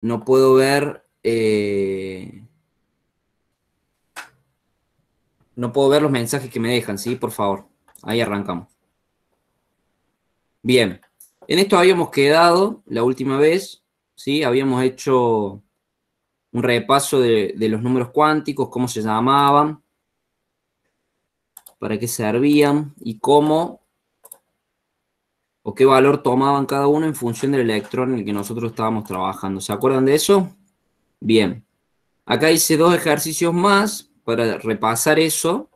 no puedo ver... Eh, no puedo ver los mensajes que me dejan, ¿sí? Por favor. Ahí arrancamos. Bien. En esto habíamos quedado la última vez, ¿sí? Habíamos hecho un repaso de, de los números cuánticos, cómo se llamaban, para qué servían y cómo o qué valor tomaban cada uno en función del electrón en el que nosotros estábamos trabajando. ¿Se acuerdan de eso? Bien. Acá hice dos ejercicios más para repasar eso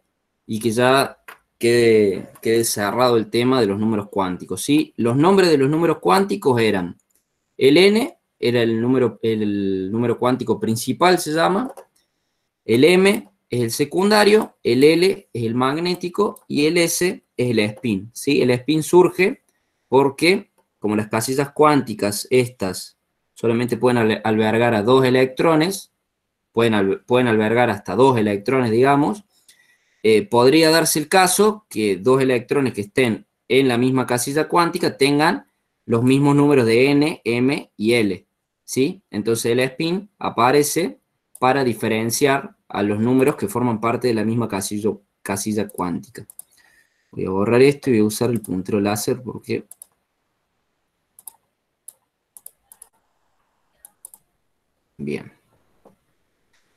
y que ya quede, cerrado el tema de los números cuánticos. ¿sí? Los nombres de los números cuánticos eran el n, era el número, el número cuántico principal, se llama. El m es el secundario, el L es el magnético y el S es el spin. ¿sí? El spin surge porque como las casillas cuánticas, estas solamente pueden albergar a dos electrones, pueden, pueden albergar hasta dos electrones, digamos, eh, podría darse el caso que dos electrones que estén en la misma casilla cuántica tengan los mismos números de n, m y l, ¿sí? Entonces el spin aparece para diferenciar a los números que forman parte de la misma casilla, casilla cuántica. Voy a borrar esto y voy a usar el puntero láser porque Bien.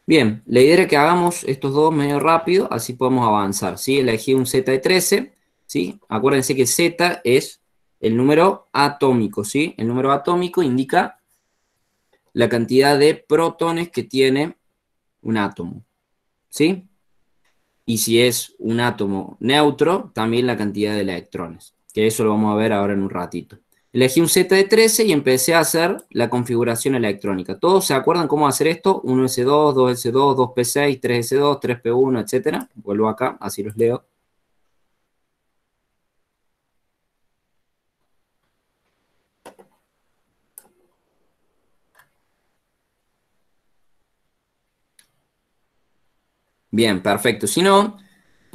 Bien, la idea era que hagamos estos dos medio rápido, así podemos avanzar, ¿sí? Elegí un Z de 13, ¿sí? Acuérdense que Z es el número atómico, ¿sí? El número atómico indica la cantidad de protones que tiene un átomo, ¿sí? Y si es un átomo neutro, también la cantidad de electrones, que eso lo vamos a ver ahora en un ratito. Elegí un Z de 13 y empecé a hacer la configuración electrónica. ¿Todos se acuerdan cómo hacer esto? 1S2, 2S2, 2P6, 3S2, 3P1, etc. Vuelvo acá, así los leo. Bien, perfecto. Si no,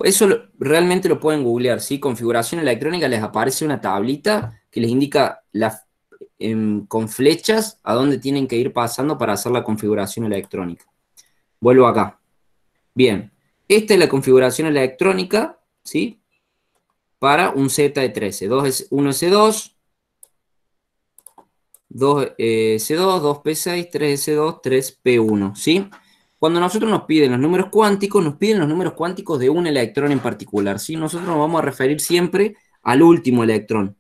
eso realmente lo pueden googlear, ¿sí? Configuración electrónica les aparece una tablita que les indica em, con flechas a dónde tienen que ir pasando para hacer la configuración electrónica. Vuelvo acá. Bien, esta es la configuración electrónica, ¿sí? Para un Z de 13. 2 1S2, 2S2, 2P6, 3S2, 3P1, ¿sí? Cuando nosotros nos piden los números cuánticos, nos piden los números cuánticos de un electrón en particular, ¿sí? Nosotros nos vamos a referir siempre al último electrón,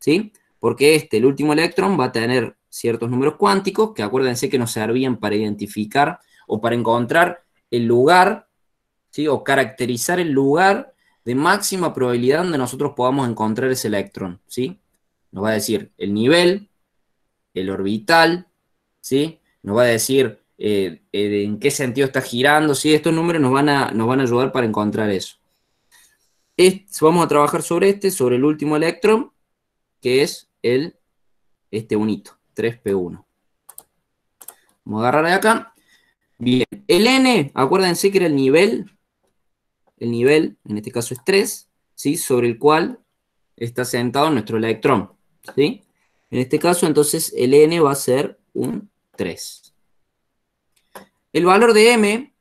¿sí? Porque este, el último electrón, va a tener ciertos números cuánticos que acuérdense que nos servían para identificar o para encontrar el lugar, ¿sí? O caracterizar el lugar de máxima probabilidad donde nosotros podamos encontrar ese electrón, ¿sí? Nos va a decir el nivel, el orbital, ¿sí? Nos va a decir eh, eh, en qué sentido está girando, sí, estos números nos van a, nos van a ayudar para encontrar eso. vamos a trabajar sobre este, sobre el último electrón, que es el, este unito, 3P1. Vamos a agarrar de acá. Bien, el N, acuérdense que era el nivel, el nivel, en este caso es 3, ¿sí? sobre el cual está sentado nuestro electrón. ¿sí? En este caso, entonces, el N va a ser un 3. El valor de m,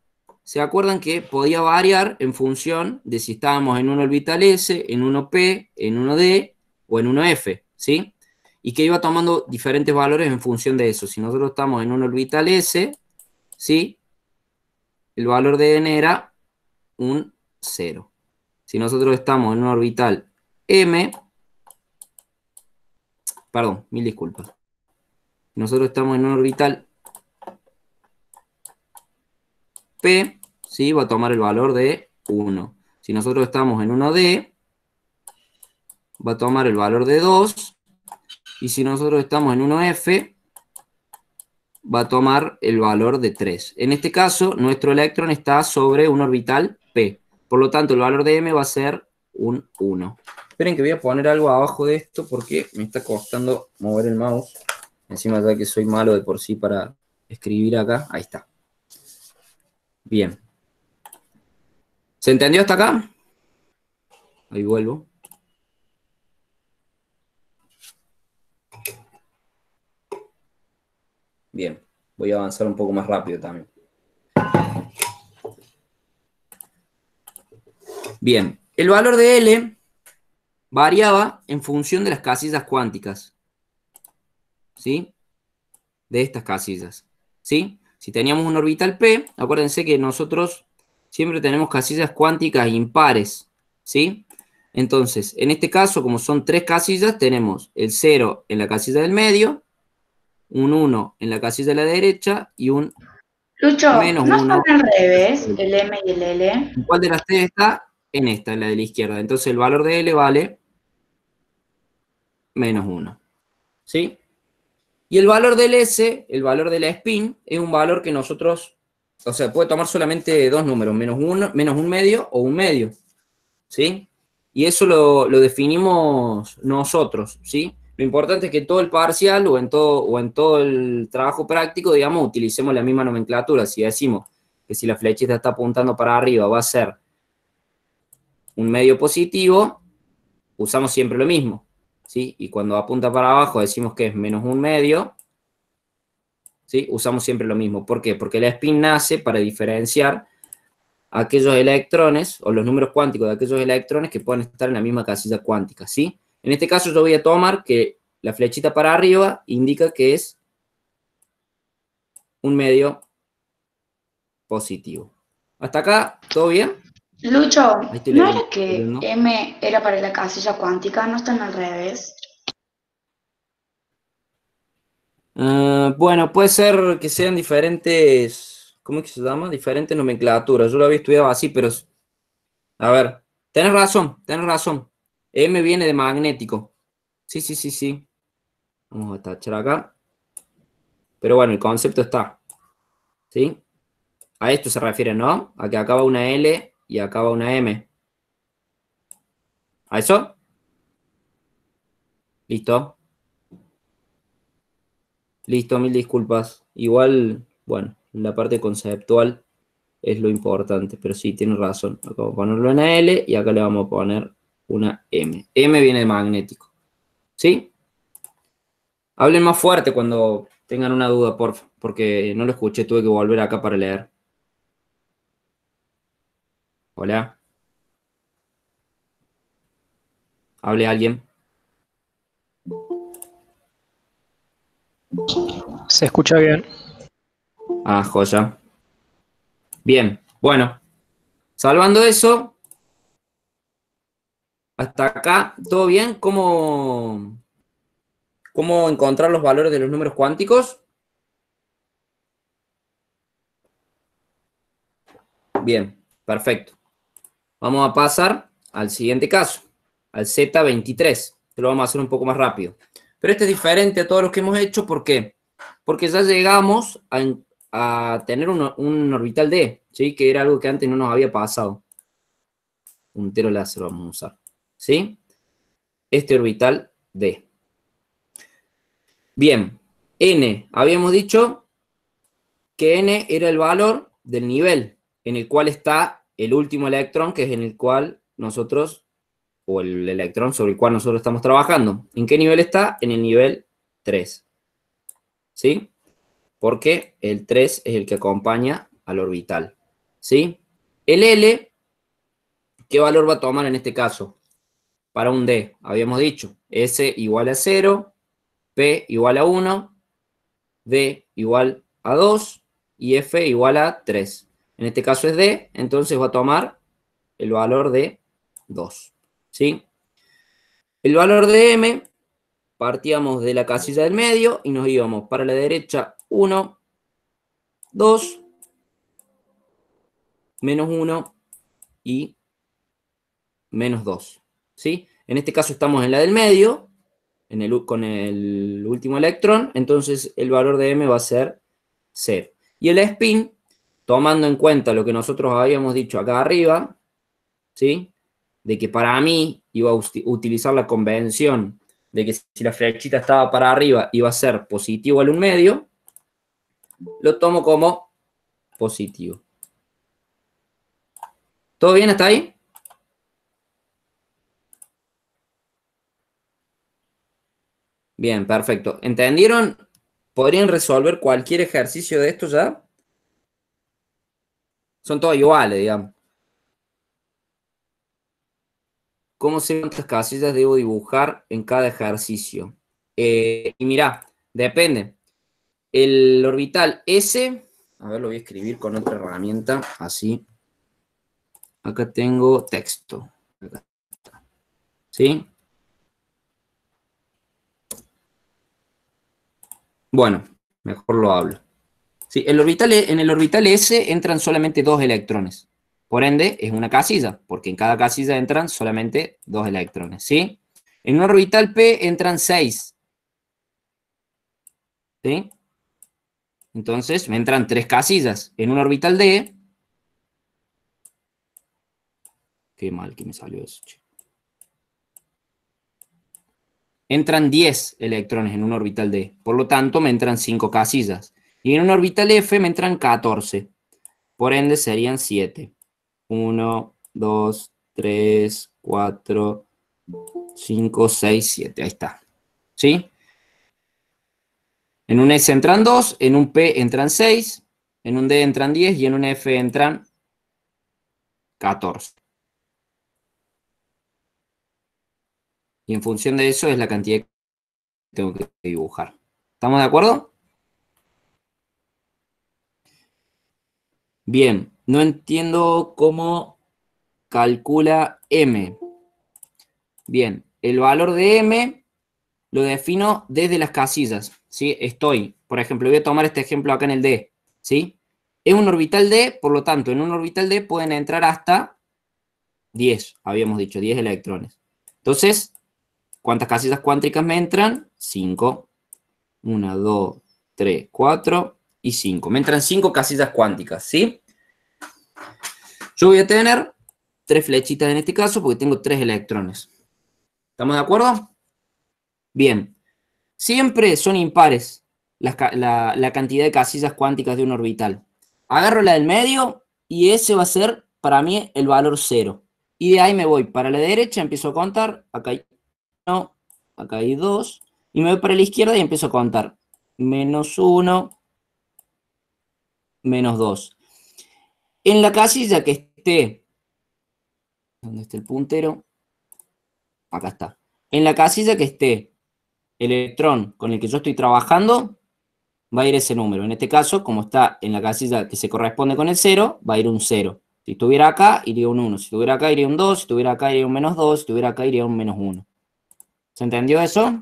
¿se acuerdan que podía variar en función de si estábamos en un orbital S, en 1P, en 1D o en 1F, ¿sí? Y que iba tomando diferentes valores en función de eso. Si nosotros estamos en un orbital S, ¿sí? El valor de n era un 0. Si nosotros estamos en un orbital m, perdón, mil disculpas. Nosotros estamos en un orbital P ¿sí? va a tomar el valor de 1. Si nosotros estamos en 1D, va a tomar el valor de 2. Y si nosotros estamos en 1F, va a tomar el valor de 3. En este caso, nuestro electrón está sobre un orbital P. Por lo tanto, el valor de M va a ser un 1. Esperen que voy a poner algo abajo de esto porque me está costando mover el mouse. Encima ya que soy malo de por sí para escribir acá. Ahí está. Bien. ¿Se entendió hasta acá? Ahí vuelvo. Bien, voy a avanzar un poco más rápido también. Bien, el valor de L variaba en función de las casillas cuánticas. ¿Sí? De estas casillas. ¿Sí? Si teníamos un orbital P, acuérdense que nosotros siempre tenemos casillas cuánticas impares, ¿sí? Entonces, en este caso, como son tres casillas, tenemos el 0 en la casilla del medio, un 1 en la casilla de la derecha y un Lucho, menos ¿no al revés el M y el L? ¿Cuál de las tres está? En esta, en la de la izquierda. Entonces el valor de L vale menos 1. ¿Sí? Y el valor del S, el valor de la spin, es un valor que nosotros, o sea, puede tomar solamente dos números, menos, uno, menos un medio o un medio, ¿sí? Y eso lo, definimos nosotros, ¿sí? Lo importante es que todo el parcial o en todo, o en todo el trabajo práctico, digamos, utilicemos la misma nomenclatura. Si decimos que si la flechita está apuntando para arriba va a ser un medio positivo, usamos siempre lo mismo. Y cuando apunta para abajo decimos que es menos un medio, ¿sí? Usamos siempre lo mismo. ¿Por qué? Porque la spin nace para diferenciar aquellos electrones o los números cuánticos de aquellos electrones que pueden estar en la misma casilla cuántica, ¿sí? En este caso yo voy a tomar que la flechita para arriba indica que es un medio positivo. Hasta acá, ¿todo bien? Lucho, ¿no era que M era para la casilla cuántica? ¿No están al revés? Ah, bueno, puede ser que sean diferentes, ¿cómo es que se llama? Diferentes nomenclaturas. Yo lo había estudiado así, pero... A ver, tenés razón, tenés razón. M viene de magnético. Sí, sí, sí, sí. Vamos a tachar acá. Pero bueno, el concepto está. ¿Sí? A esto se refiere, ¿no? A que acaba una L y acaba una M. ¿A eso? Listo. Listo, mil disculpas. Igual, bueno, la parte conceptual es lo importante, pero sí, tiene razón. Acabo vamos ponerlo en L y acá le vamos a poner una M. M viene de magnético. ¿Sí? Hablen más fuerte cuando tengan una duda, por porque no lo escuché, tuve que volver acá para leer. Hola. ¿Hable alguien? Se escucha bien. Ah, joya. Bien, bueno. Salvando eso. Hasta acá, ¿todo bien? ¿Cómo, cómo encontrar los valores de los números cuánticos? Bien, perfecto. Vamos a pasar al siguiente caso, al Z23, lo vamos a hacer un poco más rápido. Pero este es diferente a todos los que hemos hecho, ¿por qué? Porque ya llegamos a, tener un, orbital D, ¿sí? Que era algo que antes no nos había pasado. Puntero láser vamos a usar, ¿sí? Este orbital D. Bien, N, habíamos dicho que N era el valor del nivel en el cual está el último electrón, que es en el cual nosotros, o el electrón sobre el cual nosotros estamos trabajando. ¿En qué nivel está? En el nivel 3. ¿Sí? Porque el 3 es el que acompaña al orbital. ¿Sí? El L, ¿qué valor va a tomar en este caso? Para un D, habíamos dicho, S igual a 0, P igual a 1, D igual a 2 y F igual a 3. En este caso es D, entonces va a tomar el valor de 2. ¿sí? El valor de M, partíamos de la casilla del medio y nos íbamos para la derecha 1, 2, menos 1 y menos 2. ¿sí? En este caso estamos en la del medio, en el, con el último electrón, entonces el valor de m va a ser 0. Y el spin tomando en cuenta lo que nosotros habíamos dicho acá arriba, ¿sí? De que para mí iba a utilizar la convención de que si la flechita estaba para arriba iba a ser positivo al un medio, lo tomo como positivo. ¿Todo bien hasta ahí? Bien, perfecto. ¿Entendieron? ¿Podrían resolver cualquier ejercicio de esto ya? Son todas iguales, digamos. ¿Cómo sé cuántas casillas debo dibujar en cada ejercicio? Eh, y mirá, depende. El orbital S, a ver, lo voy a escribir con otra herramienta, así. Acá tengo texto. ¿Sí? Bueno, mejor lo hablo el orbital, e, en el orbital S entran solamente dos electrones. Por ende, es una casilla, porque en cada casilla entran solamente dos electrones, ¿sí? En un orbital P entran seis. Entonces, me entran tres casillas. En un orbital D... Qué mal que me salió eso, Entran 10 electrones en un orbital D. Por lo tanto, me entran cinco casillas. Y en una orbital F me entran 14. Por ende serían 7. 1, 2, 3, 4, 5, 6, 7. Ahí está. ¿Sí? En un S entran 2, en un P entran 6, en un D entran 10 y en un F entran 14. Y en función de eso es la cantidad que tengo que dibujar. ¿Estamos de acuerdo? Bien, no entiendo cómo calcula M. Bien, el valor de M lo defino desde las casillas, ¿sí? Estoy, por ejemplo, voy a tomar este ejemplo acá en el D, ¿sí? Es un orbital D, por lo tanto, en un orbital D pueden entrar hasta 10, habíamos dicho, 10 electrones. Entonces, ¿cuántas casillas cuánticas me entran? 5. 1, 2, 3, 4, y 5. Me entran 5 casillas cuánticas, ¿sí? Yo voy a tener 3 flechitas en este caso porque tengo tres electrones. ¿Estamos de acuerdo? Bien. Siempre son impares la, la cantidad de casillas cuánticas de un orbital. Agarro la del medio y ese va a ser para mí el valor 0. Y de ahí me voy para la derecha, empiezo a contar. Acá hay 1, acá hay 2. Y me voy para la izquierda y empiezo a contar. Menos 1, menos 2. En la casilla que esté, ¿Dónde esté el puntero, acá está. En la casilla que esté el electrón con el que yo estoy trabajando, va a ir ese número. En este caso, como está en la casilla que se corresponde con el 0, va a ir un 0. Si estuviera acá, iría un 1. Si estuviera acá, iría un 2. Si estuviera acá, iría un menos 2. Si estuviera acá, iría un menos 1. ¿Se entendió eso?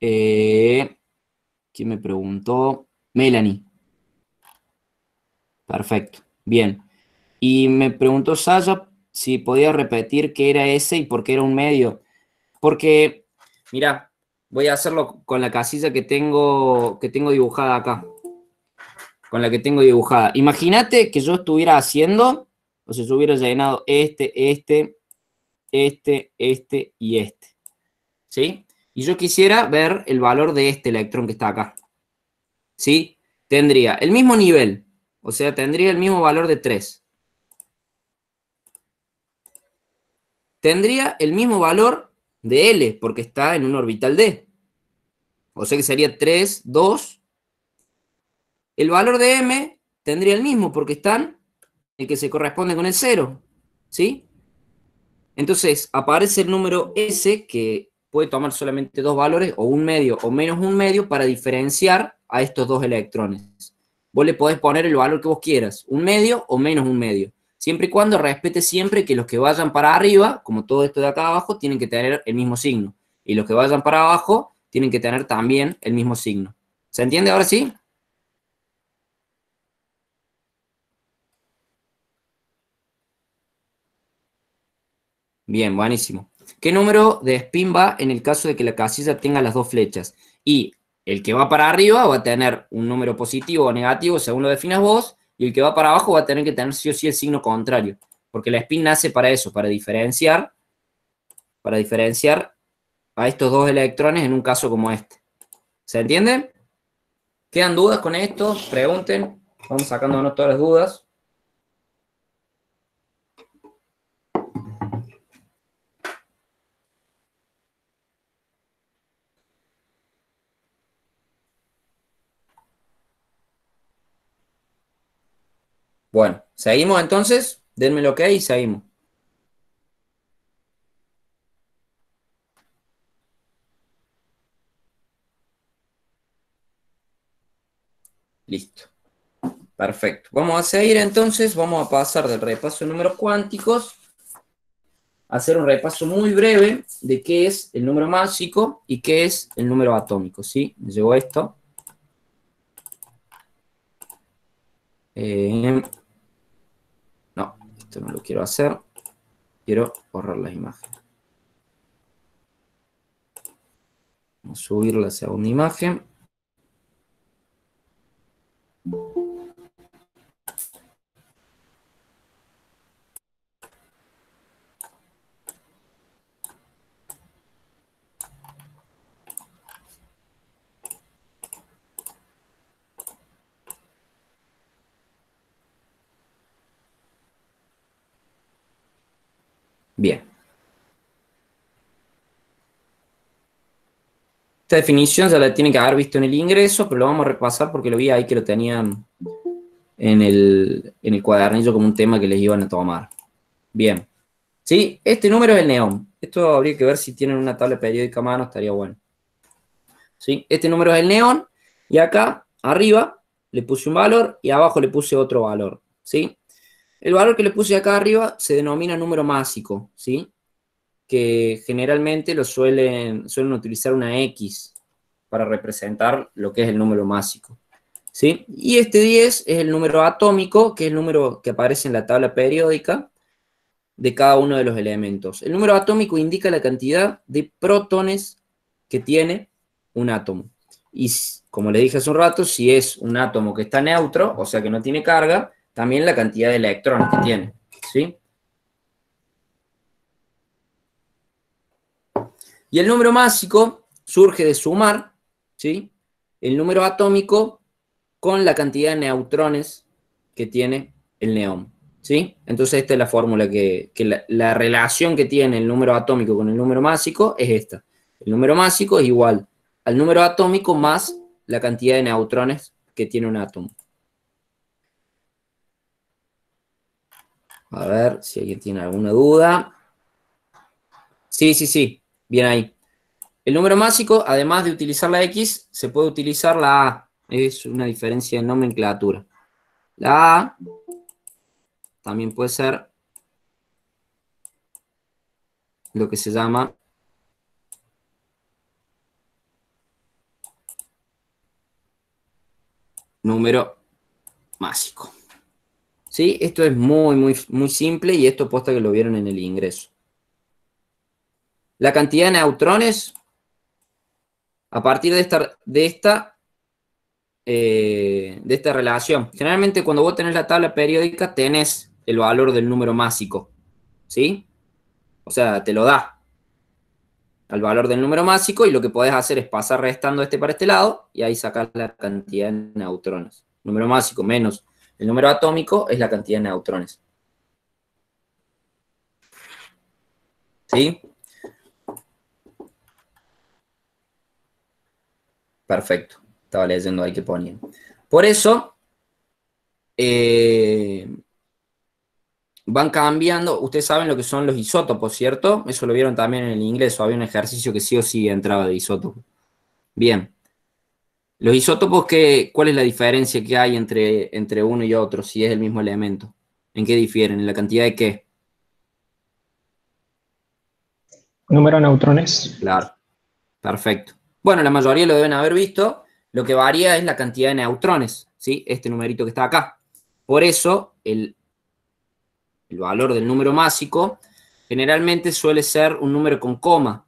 Eh, ¿Quién me preguntó? Melanie. Perfecto, bien. Y me preguntó Sasha si podía repetir qué era ese y por qué era un medio. Porque, mira, voy a hacerlo con la casilla que tengo, que tengo dibujada acá. Con la que tengo dibujada. Imagínate que yo estuviera haciendo, o sea, yo hubiera llenado este, este, este, este y este. ¿Sí? Y yo quisiera ver el valor de este electrón que está acá. ¿Sí? Tendría el mismo nivel, o sea, tendría el mismo valor de 3. Tendría el mismo valor de L, porque está en un orbital D. O sea que sería 3, 2. El valor de M tendría el mismo, porque están el que se corresponde con el 0. ¿Sí? Entonces aparece el número S, que puede tomar solamente dos valores, o un medio o menos un medio, para diferenciar a estos dos electrones. Vos le podés poner el valor que vos quieras, un medio o menos un medio. Siempre y cuando respete siempre que los que vayan para arriba, como todo esto de acá abajo, tienen que tener el mismo signo. Y los que vayan para abajo tienen que tener también el mismo signo. ¿Se entiende ahora sí? Bien, buenísimo. ¿Qué número de spin va en el caso de que la casilla tenga las dos flechas? Y el que va para arriba va a tener un número positivo o negativo según lo definas vos, y el que va para abajo va a tener que tener sí o sí el signo contrario, porque la spin nace para eso, para diferenciar, para diferenciar a estos dos electrones en un caso como este. ¿Se entiende? ¿Quedan dudas con esto? Pregunten, vamos sacándonos todas las dudas. Bueno, ¿seguimos entonces? Denme lo que hay y seguimos. Listo. Perfecto. Vamos a seguir entonces, vamos a pasar del repaso de números cuánticos a hacer un repaso muy breve de qué es el número mágico y qué es el número atómico, ¿sí? Llegó esto. Eh, no lo quiero hacer. Quiero borrar las imágenes. Vamos a subirla hacia una imagen. Bien. Esta definición ya la tiene que haber visto en el ingreso, pero lo vamos a repasar porque lo vi ahí que lo tenían en el, en el cuadernillo como un tema que les iban a tomar. Bien. ¿Sí? Este número es el neón. Esto habría que ver si tienen una tabla periódica a mano, estaría bueno. ¿Sí? Este número es el neón y acá, arriba, le puse un valor y abajo le puse otro valor. ¿Sí? El valor que le puse acá arriba se denomina número másico, ¿sí? Que generalmente lo suelen, suelen utilizar una X para representar lo que es el número másico. ¿Sí? Y este 10 es el número atómico, que es el número que aparece en la tabla periódica de cada uno de los elementos. El número atómico indica la cantidad de protones que tiene un átomo. Y como les dije hace un rato, si es un átomo que está neutro, o sea que no tiene carga, también la cantidad de electrones que tiene, ¿sí? Y el número másico surge de sumar, ¿sí? El número atómico con la cantidad de neutrones que tiene el neón, ¿sí? Entonces esta es la fórmula que, la, relación que tiene el número atómico con el número másico es esta. El número másico es igual al número atómico más la cantidad de neutrones que tiene un átomo. A ver si alguien tiene alguna duda. Sí, sí, sí. Bien ahí. El número mágico, además de utilizar la X, se puede utilizar la A. Es una diferencia de nomenclatura. La A también puede ser lo que se llama número mágico. ¿Sí? Esto es muy, muy, muy simple y esto posta que lo vieron en el ingreso. La cantidad de neutrones, a partir de esta, de esta, eh, de esta relación. Generalmente cuando vos tenés la tabla periódica tenés el valor del número másico, ¿sí? O sea, te lo da al valor del número másico y lo que podés hacer es pasar restando este para este lado y ahí sacar la cantidad de neutrones. Número másico menos el número atómico es la cantidad de neutrones. ¿Sí? Perfecto. Estaba leyendo ahí que ponían. Por eso, eh, van cambiando. Ustedes saben lo que son los isótopos, ¿cierto? Eso lo vieron también en el o Había un ejercicio que sí o sí entraba de isótopo. Bien. Los isótopos, qué, ¿cuál es la diferencia que hay entre, entre uno y otro si es el mismo elemento? ¿En qué difieren? ¿En la cantidad de qué? Número de neutrones. Claro, perfecto. Bueno, la mayoría lo deben haber visto. Lo que varía es la cantidad de neutrones, ¿sí? Este numerito que está acá. Por eso, el, el valor del número másico generalmente suele ser un número con coma,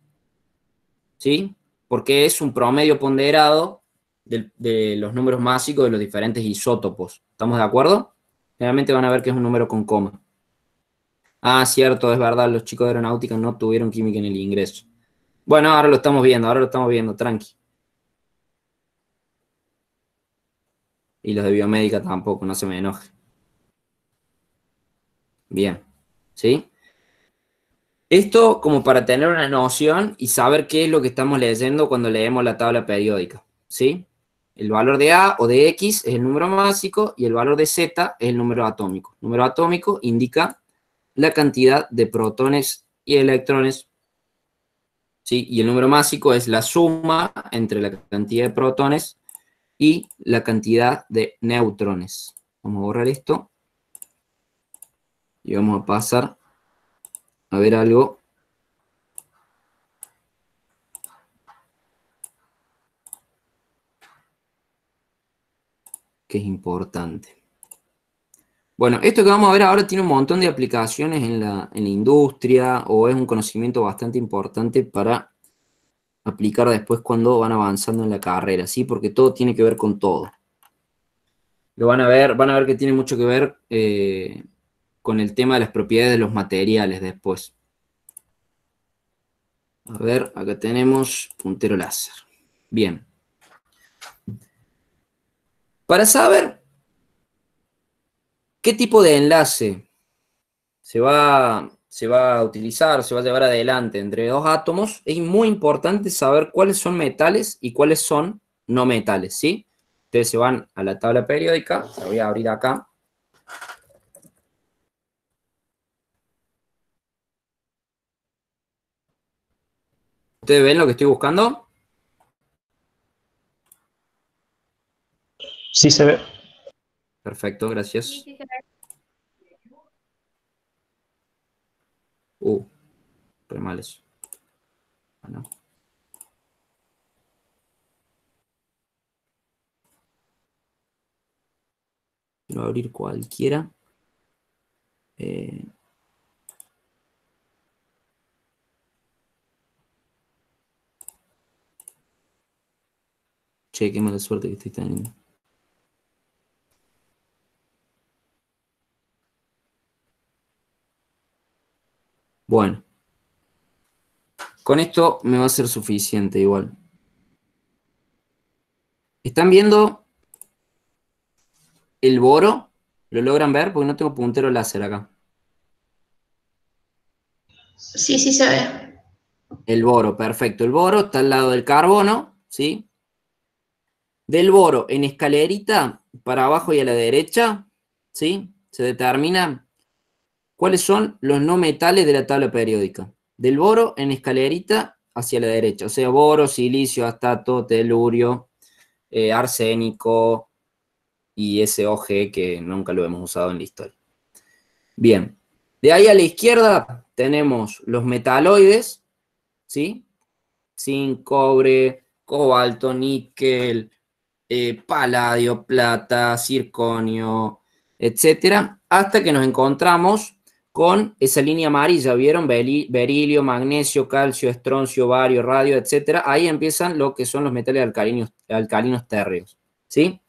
¿sí? Porque es un promedio ponderado de, los números básicos de los diferentes isótopos. ¿Estamos de acuerdo? Realmente van a ver que es un número con coma. Ah, cierto, es verdad, los chicos de aeronáutica no tuvieron química en el ingreso. Bueno, ahora lo estamos viendo, ahora lo estamos viendo, tranqui. Y los de biomédica tampoco, no se me enoje. Bien, ¿sí? Esto como para tener una noción y saber qué es lo que estamos leyendo cuando leemos la tabla periódica, ¿sí? El valor de A o de X es el número másico y el valor de Z es el número atómico. número atómico indica la cantidad de protones y electrones. ¿sí? Y el número másico es la suma entre la cantidad de protones y la cantidad de neutrones. Vamos a borrar esto. Y vamos a pasar a ver algo es importante. Bueno, esto que vamos a ver ahora tiene un montón de aplicaciones en la, en la industria o es un conocimiento bastante importante para aplicar después cuando van avanzando en la carrera, ¿sí? Porque todo tiene que ver con todo. Lo van a ver, van a ver que tiene mucho que ver eh, con el tema de las propiedades de los materiales después. A ver, acá tenemos puntero láser. Bien para saber qué tipo de enlace se va, se va a utilizar, se va a llevar adelante entre dos átomos, es muy importante saber cuáles son metales y cuáles son no metales, ¿sí? Ustedes se van a la tabla periódica, la voy a abrir acá. ¿Ustedes ven lo que estoy buscando? Sí se ve. Perfecto, gracias. Uh, eso. Bueno. Ah, Quiero abrir cualquiera. Eh. qué la suerte que estoy teniendo. Bueno. Con esto me va a ser suficiente igual. ¿Están viendo el boro? ¿Lo logran ver? Porque no tengo puntero láser acá. Sí, sí se ve. El boro, perfecto. El boro está al lado del carbono, ¿sí? Del boro en escalerita para abajo y a la derecha, ¿sí? Se determina ¿Cuáles son los no metales de la tabla periódica? Del boro en escalerita hacia la derecha, o sea, boro, silicio, astato, telurio, eh, arsénico y ese OG que nunca lo hemos usado en la historia. Bien, de ahí a la izquierda tenemos los metaloides, ¿sí? Zinc, cobre, cobalto, níquel, eh, paladio, plata, circonio, etcétera, hasta que nos encontramos con esa línea amarilla, ¿vieron? Berilio, magnesio, calcio, estroncio, vario radio, etc. Ahí empiezan lo que son los metales alcalinos, alcalinos térreos, ¿sí?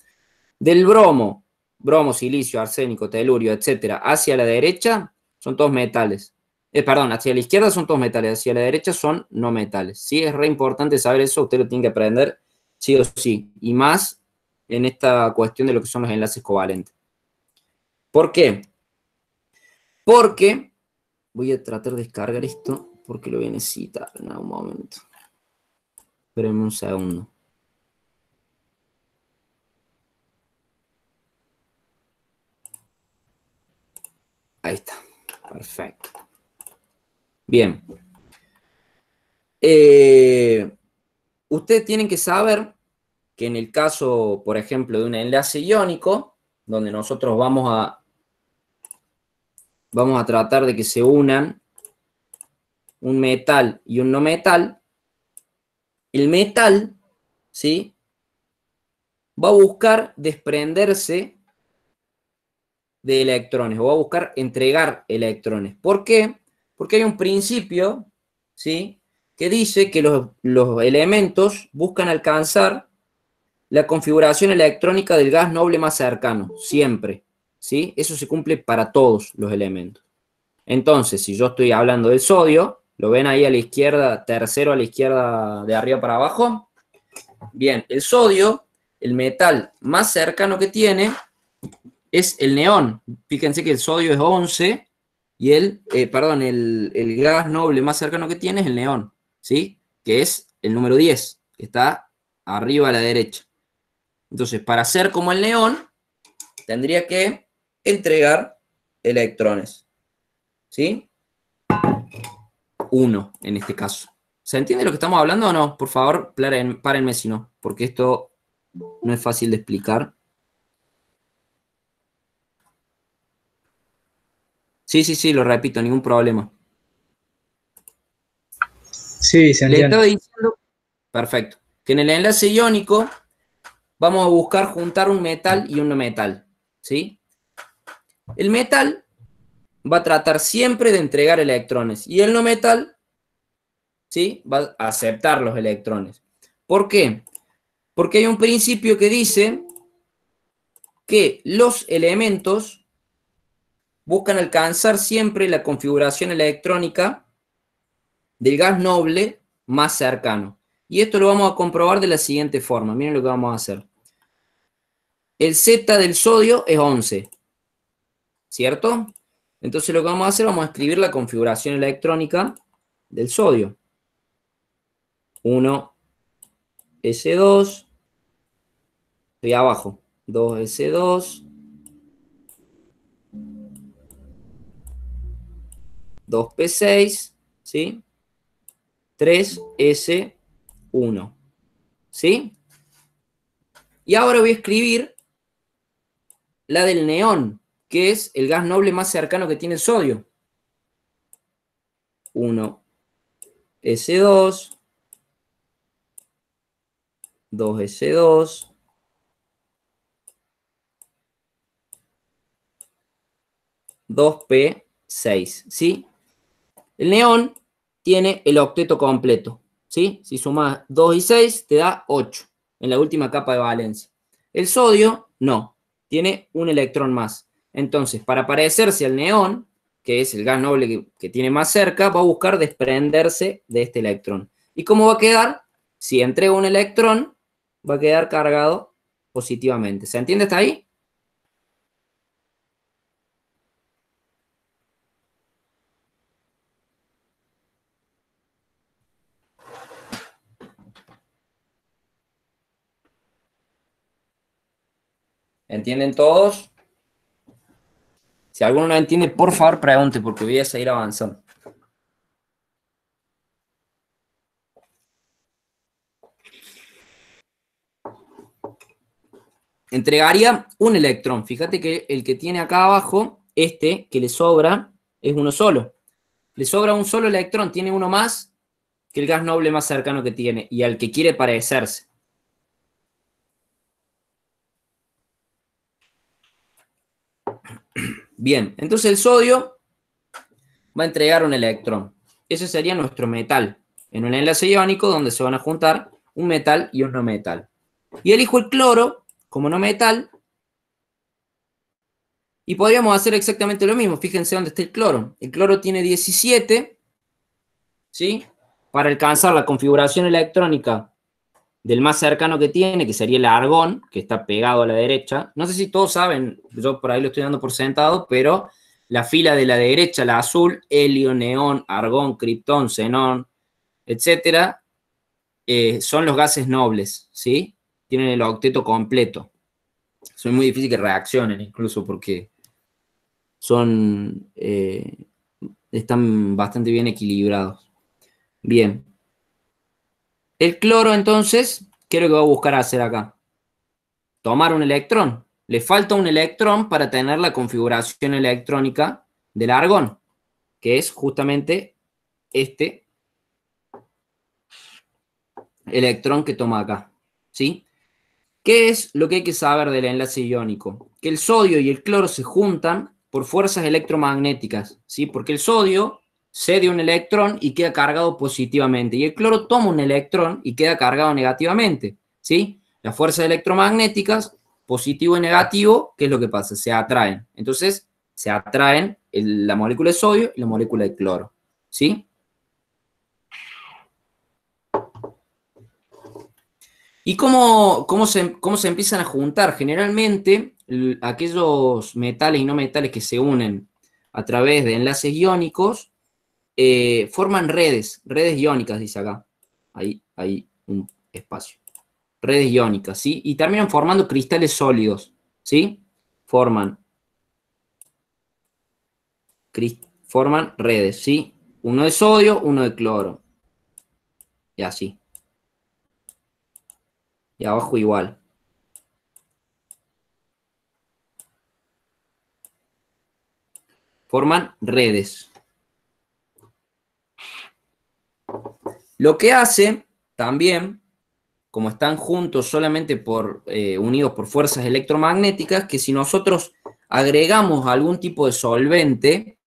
Del bromo, bromo, silicio, arsénico, telurio, etc. Hacia la derecha son todos metales. Eh, perdón, hacia la izquierda son todos metales, hacia la derecha son no metales. Sí, es re importante saber eso, usted lo tiene que aprender sí o sí. Y más en esta cuestión de lo que son los enlaces covalentes. ¿Por qué? Porque voy a tratar de descargar esto porque lo voy a necesitar en algún momento. Espérenme un segundo. Ahí está. Perfecto. Bien. Eh, ustedes tienen que saber que en el caso, por ejemplo, de un enlace iónico, donde nosotros vamos a vamos a tratar de que se unan un metal y un no metal, el metal, ¿sí? Va a buscar desprenderse de electrones o va a buscar entregar electrones. ¿Por qué? Porque hay un principio, ¿sí? Que dice que los, los elementos buscan alcanzar la configuración electrónica del gas noble más cercano, siempre. ¿sí? Eso se cumple para todos los elementos. Entonces, si yo estoy hablando del sodio, lo ven ahí a la izquierda, tercero a la izquierda de arriba para abajo. Bien, el sodio, el metal más cercano que tiene es el neón. Fíjense que el sodio es 11 y el, eh, perdón, el, gas noble más cercano que tiene es el neón, ¿sí? Que es el número 10, que está arriba a la derecha. Entonces, para ser como el neón, tendría que entregar electrones. ¿Sí? Uno, en este caso. ¿Se entiende lo que estamos hablando o no? Por favor, paren, párenme si no, porque esto no es fácil de explicar. Sí, sí, sí, lo repito, ningún problema. Sí, se entiende. perfecto, que en el enlace iónico vamos a buscar juntar un metal y un no metal, ¿sí? El metal va a tratar siempre de entregar electrones y el no metal ¿sí? va a aceptar los electrones. ¿Por qué? Porque hay un principio que dice que los elementos buscan alcanzar siempre la configuración electrónica del gas noble más cercano. Y esto lo vamos a comprobar de la siguiente forma. Miren lo que vamos a hacer. El Z del sodio es 11. ¿cierto? Entonces lo que vamos a hacer, vamos a escribir la configuración electrónica del sodio. 1, S2, estoy abajo, 2, S2, 2P6, ¿sí? 3S1, ¿sí? Y ahora voy a escribir la del neón, Qué es el gas noble más cercano que tiene el sodio. 1 S2, 2 S2, 2P6, ¿sí? El neón tiene el octeto completo, ¿sí? Si sumas 2 y 6 te da 8 en la última capa de valencia. El sodio no, tiene un electrón más. Entonces, para parecerse al neón, que es el gas noble que, tiene más cerca, va a buscar desprenderse de este electrón. ¿Y cómo va a quedar? Si entrega un electrón, va a quedar cargado positivamente. ¿Se entiende hasta ahí? ¿Entienden todos? Si alguno no entiende, por favor pregunte, porque voy a seguir avanzando. Entregaría un electrón. Fíjate que el que tiene acá abajo, este que le sobra, es uno solo. Le sobra un solo electrón, tiene uno más que el gas noble más cercano que tiene y al que quiere parecerse. Bien, entonces el sodio va a entregar un electrón. Ese sería nuestro metal, en un enlace iónico donde se van a juntar un metal y un no metal. Y elijo el cloro como no metal. Y podríamos hacer exactamente lo mismo. Fíjense dónde está el cloro. El cloro tiene 17, ¿sí? Para alcanzar la configuración electrónica del más cercano que tiene, que sería el argón, que está pegado a la derecha. No sé si todos saben, yo por ahí lo estoy dando por sentado, pero la fila de la derecha, la azul, helio, neón, argón, criptón, xenón, etcétera, eh, son los gases nobles, ¿sí? Tienen el octeto completo. Son muy difíciles que reaccionen, incluso porque son. Eh, están bastante bien equilibrados. Bien. El cloro, entonces, ¿qué es lo que va a buscar hacer acá? Tomar un electrón. Le falta un electrón para tener la configuración electrónica del argón, que es justamente este electrón que toma acá. ¿Sí? ¿Qué es lo que hay que saber del enlace iónico? Que el sodio y el cloro se juntan por fuerzas electromagnéticas, ¿sí? Porque el sodio cede un electrón y queda cargado positivamente. Y el cloro toma un electrón y queda cargado negativamente. ¿sí? Las fuerzas electromagnéticas, positivo y negativo, ¿qué es lo que pasa? Se atraen. Entonces, se atraen la molécula de sodio y la molécula de cloro. ¿Sí? ¿Y cómo, cómo, se, cómo se empiezan a juntar? Generalmente, aquellos metales y no metales que se unen a través de enlaces iónicos eh, forman redes, redes iónicas, dice acá. Ahí hay un espacio. Redes iónicas, ¿sí? Y terminan formando cristales sólidos, ¿sí? Forman, forman redes, ¿sí? Uno de sodio, uno de cloro. Y así. Y abajo igual. Forman redes. Lo que hace también, como están juntos solamente por, eh, unidos por fuerzas electromagnéticas, que si nosotros agregamos algún tipo de solvente,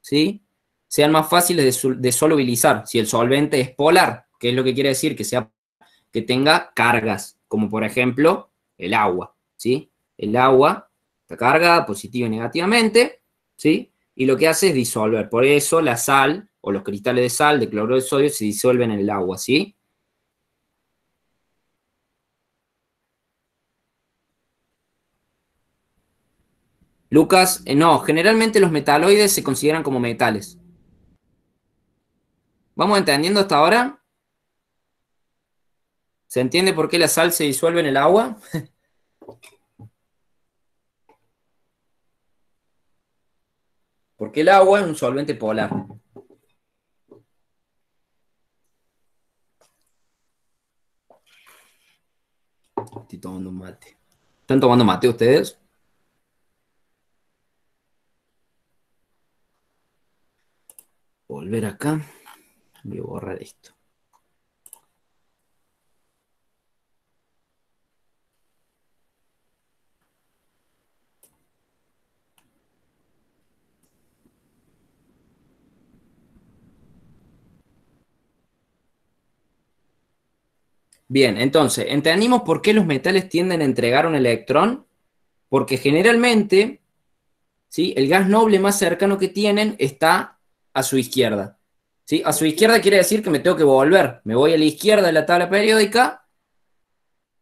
¿sí? sean más fáciles de, solubilizar. Si el solvente es polar, que es lo que quiere decir que, sea, que tenga cargas, como por ejemplo el agua. ¿sí? El agua está cargada positiva y negativamente, ¿sí? y lo que hace es disolver. Por eso la sal o los cristales de sal de cloruro de sodio se disuelven en el agua, ¿sí? Lucas, eh, no, generalmente los metaloides se consideran como metales. ¿Vamos entendiendo hasta ahora? ¿Se entiende por qué la sal se disuelve en el agua? Porque el agua es un solvente polar. Estoy tomando mate. ¿Están tomando mate ustedes? Volver acá. Voy a borrar esto. Bien, entonces, entendimos por qué los metales tienden a entregar un electrón, porque generalmente ¿sí? el gas noble más cercano que tienen está a su izquierda. ¿sí? A su izquierda quiere decir que me tengo que volver, me voy a la izquierda de la tabla periódica,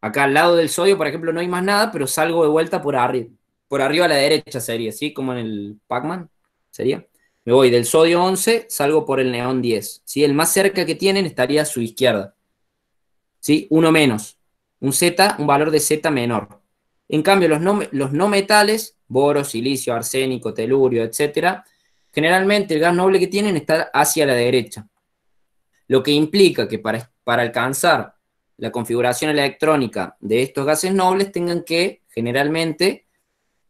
acá al lado del sodio, por ejemplo, no hay más nada, pero salgo de vuelta por arriba, por arriba a la derecha sería, ¿sí? Como en el Pac-Man, sería. Me voy del sodio 11, salgo por el neón 10, El más cerca que tienen estaría a su izquierda. ¿sí? Uno menos. Un Z, un valor de Z menor. En cambio, los no, los no metales, boro, silicio, arsénico, telurio, etc. generalmente el gas noble que tienen está hacia la derecha. Lo que implica que para, para alcanzar la configuración electrónica de estos gases nobles tengan que generalmente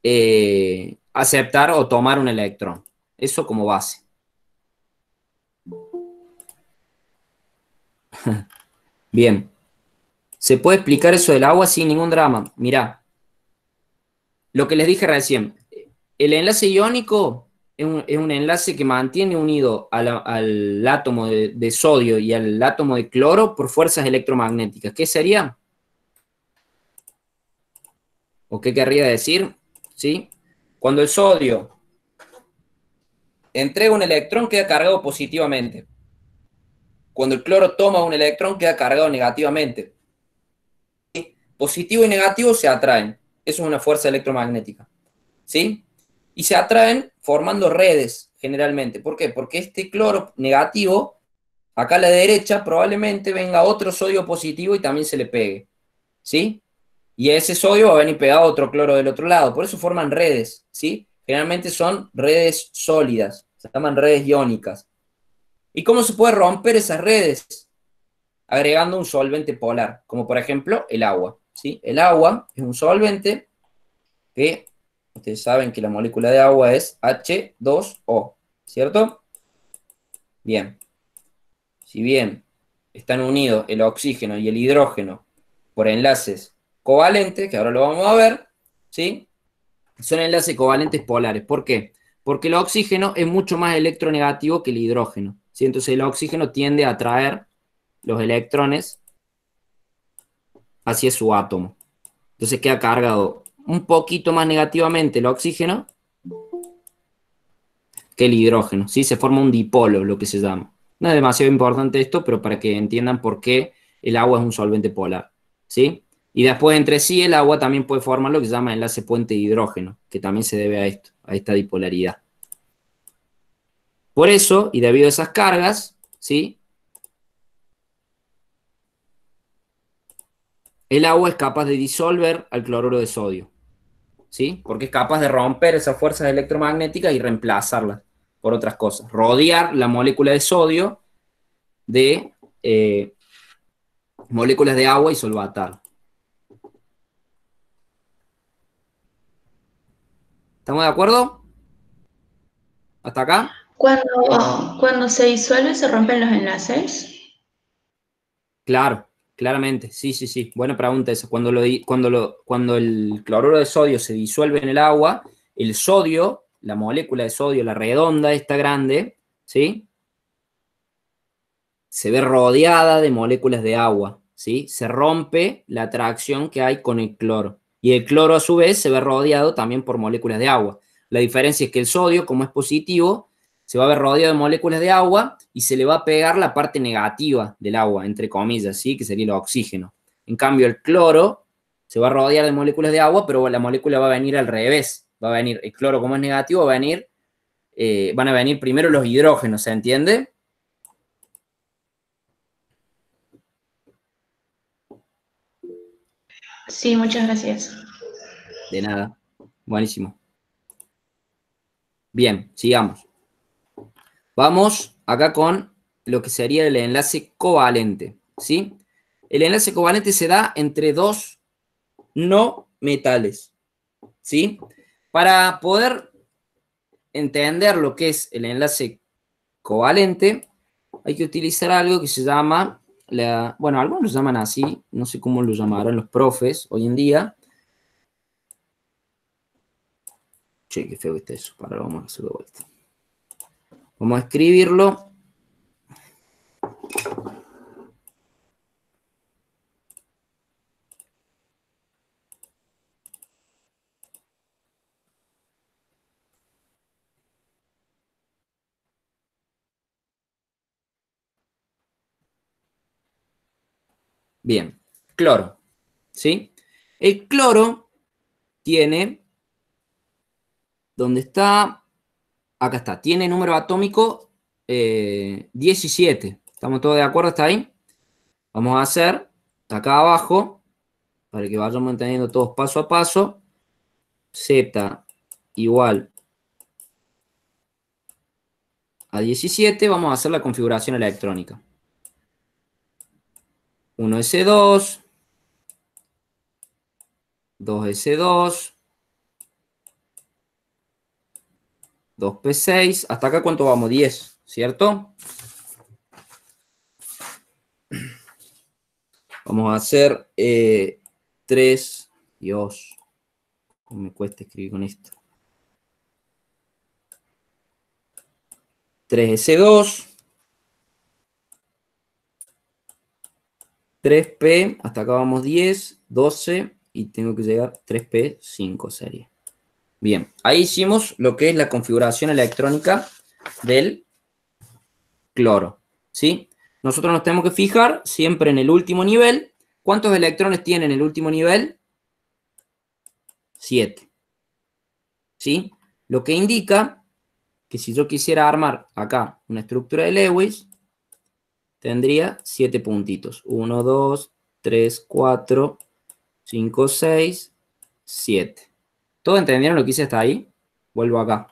eh, aceptar o tomar un electrón. Eso como base. Bien. Se puede explicar eso del agua sin ningún drama. Mirá, lo que les dije recién, el enlace iónico es un, enlace que mantiene unido al átomo de, sodio y al átomo de cloro por fuerzas electromagnéticas. ¿Qué sería? ¿O qué querría decir? ¿Sí? Cuando el sodio entrega un electrón, queda cargado positivamente. Cuando el cloro toma un electrón, queda cargado negativamente. Positivo y negativo se atraen. Eso es una fuerza electromagnética. ¿Sí? Y se atraen formando redes, generalmente. ¿Por qué? Porque este cloro negativo, acá a la derecha, probablemente venga otro sodio positivo y también se le pegue. ¿Sí? Y ese sodio va a venir pegado otro cloro del otro lado. Por eso forman redes, ¿sí? Generalmente son redes sólidas, se llaman redes iónicas. ¿Y cómo se puede romper esas redes? Agregando un solvente polar, como por ejemplo el agua. El agua es un solvente que ustedes saben que la molécula de agua es H2O, ¿cierto? Bien. Si bien están unidos el oxígeno y el hidrógeno por enlaces covalentes, que ahora lo vamos a ver, ¿sí? Son enlaces covalentes polares. ¿Por qué? Porque el oxígeno es mucho más electronegativo que el hidrógeno. Entonces el oxígeno tiende a atraer los electrones hacia su átomo. Entonces queda cargado un poquito más negativamente el oxígeno que el hidrógeno. ¿sí? Se forma un dipolo, lo que se llama. No es demasiado importante esto, pero para que entiendan por qué el agua es un solvente polar. ¿sí? Y después entre sí el agua también puede formar lo que se llama enlace puente de hidrógeno, que también se debe a esto, a esta dipolaridad. Por eso, y debido a esas cargas, ¿sí? El agua es capaz de disolver al cloruro de sodio, ¿sí? Porque es capaz de romper esas fuerzas electromagnéticas y reemplazarlas por otras cosas. Rodear la molécula de sodio de eh, moléculas de agua y solvatar. ¿Estamos de acuerdo? ¿Hasta acá? Cuando, cuando se disuelve se rompen los enlaces. Claro. Claramente, sí, sí, sí. Buena pregunta esa. Cuando, lo, cuando, cuando el cloruro de sodio se disuelve en el agua, el sodio, la molécula de sodio, la redonda esta grande, ¿sí? Se ve rodeada de moléculas de agua, ¿sí? Se rompe la atracción que hay con el cloro. Y el cloro a su vez se ve rodeado también por moléculas de agua. La diferencia es que el sodio, como es positivo, se va a ver rodeado de moléculas de agua y se le va a pegar la parte negativa del agua, entre comillas, ¿sí? que sería el oxígeno. En cambio, el cloro se va a rodear de moléculas de agua, pero la molécula va a venir al revés. Va a venir, el cloro como es negativo, va a venir, eh, van a venir primero los hidrógenos, ¿se entiende? Sí, muchas gracias. De nada. Buenísimo. Bien, sigamos. Vamos acá con lo que sería el enlace covalente, ¿sí? El enlace covalente se da entre dos no metales, ¿sí? Para poder entender lo que es el enlace covalente, hay que utilizar algo que se llama, bueno, algunos lo llaman así, no sé cómo lo llamarán los profes hoy en día. Che, qué feo está eso, para vamos a hacerlo de vuelta. Vamos a escribirlo. Bien, cloro. ¿Sí? El cloro tiene, ¿dónde está? Acá está. Tiene número atómico 17. Eh, ¿Estamos todos de acuerdo está ahí? Vamos a hacer acá abajo, para que vayamos manteniendo todos paso a paso, Z igual a 17, vamos a hacer la configuración electrónica. 1S2, 2S2, 2P6. ¿Hasta acá cuánto vamos? 10, ¿cierto? Vamos a hacer 3, eh, Dios, me cuesta escribir con esto. 3S2. 3P, hasta acá vamos 10, 12 y tengo que llegar 3P5 sería. Bien, ahí hicimos lo que es la configuración electrónica del cloro, ¿sí? Nosotros nos tenemos que fijar siempre en el último nivel. ¿Cuántos electrones tiene en el último nivel? Siete. ¿sí? Lo que indica que si yo quisiera armar acá una estructura de Lewis, tendría siete puntitos. Uno, dos, tres, cuatro, cinco, seis, siete. Todo entendieron lo que hice hasta ahí? Vuelvo acá.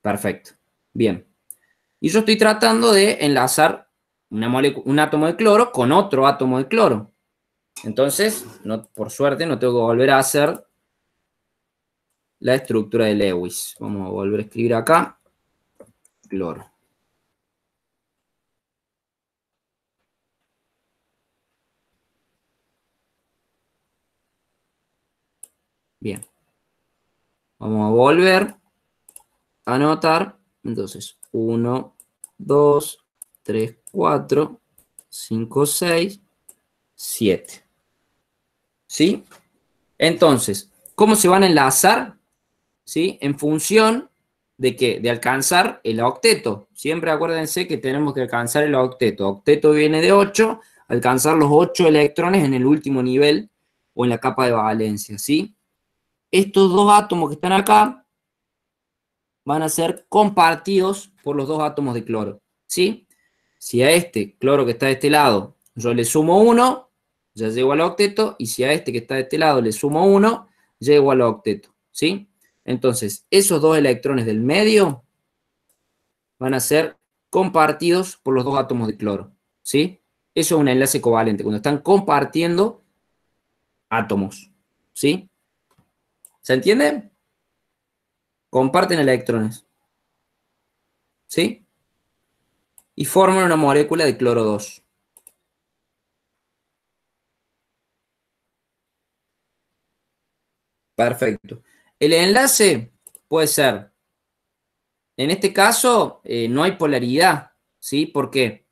Perfecto. Bien. Y yo estoy tratando de enlazar un átomo de cloro con otro átomo de cloro. Entonces, no, por suerte, no tengo que volver a hacer la estructura de Lewis. Vamos a volver a escribir acá. Cloro. Bien. Vamos a volver. A anotar. Entonces, 1, 2, 3, 4, 5, 6, 7. ¿Sí? Entonces, ¿cómo se van a enlazar? ¿Sí? En función de que de alcanzar el octeto. Siempre acuérdense que tenemos que alcanzar el octeto. Octeto viene de 8, alcanzar los 8 electrones en el último nivel o en la capa de valencia, ¿sí? estos dos átomos que están acá van a ser compartidos por los dos átomos de cloro, ¿sí? Si a este cloro que está de este lado yo le sumo uno, ya llego al octeto, y si a este que está de este lado le sumo uno, llego al octeto, ¿sí? Entonces, esos dos electrones del medio van a ser compartidos por los dos átomos de cloro, ¿sí? Eso es un enlace covalente, cuando están compartiendo átomos, ¿sí? ¿Se entiende? Comparten electrones. ¿Sí? Y forman una molécula de cloro 2. Perfecto. El enlace puede ser, en este caso eh, no hay polaridad, ¿sí? ¿Por qué?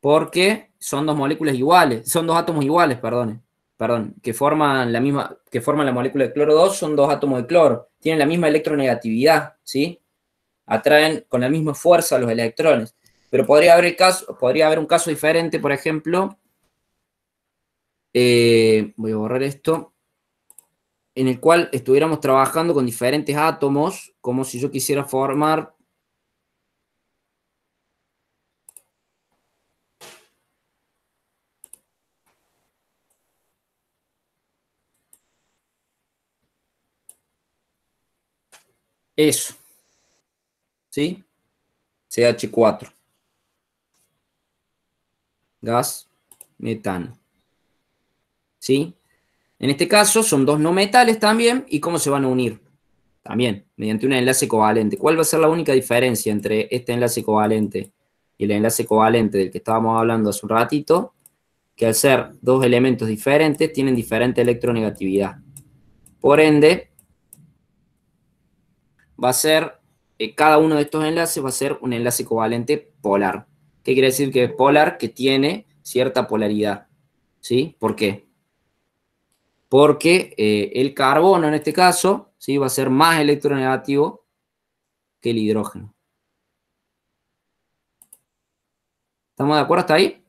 Porque son dos moléculas iguales, son dos átomos iguales, perdón perdón, que forman la misma, que forman la molécula de cloro 2 son dos átomos de cloro, tienen la misma electronegatividad, ¿sí? Atraen con la misma fuerza los electrones. Pero podría haber, caso, podría haber un caso diferente, por ejemplo, eh, voy a borrar esto, en el cual estuviéramos trabajando con diferentes átomos, como si yo quisiera formar Eso. ¿Sí? CH4. Gas metano. ¿Sí? En este caso son dos no metales también. ¿Y cómo se van a unir? También, mediante un enlace covalente. ¿Cuál va a ser la única diferencia entre este enlace covalente y el enlace covalente del que estábamos hablando hace un ratito? Que al ser dos elementos diferentes, tienen diferente electronegatividad. Por ende, va a ser, eh, cada uno de estos enlaces va a ser un enlace covalente polar. ¿Qué quiere decir que es polar? Que tiene cierta polaridad. ¿Sí? ¿Por qué? Porque eh, el carbono en este caso ¿sí? va a ser más electronegativo que el hidrógeno. ¿Estamos de acuerdo hasta ahí?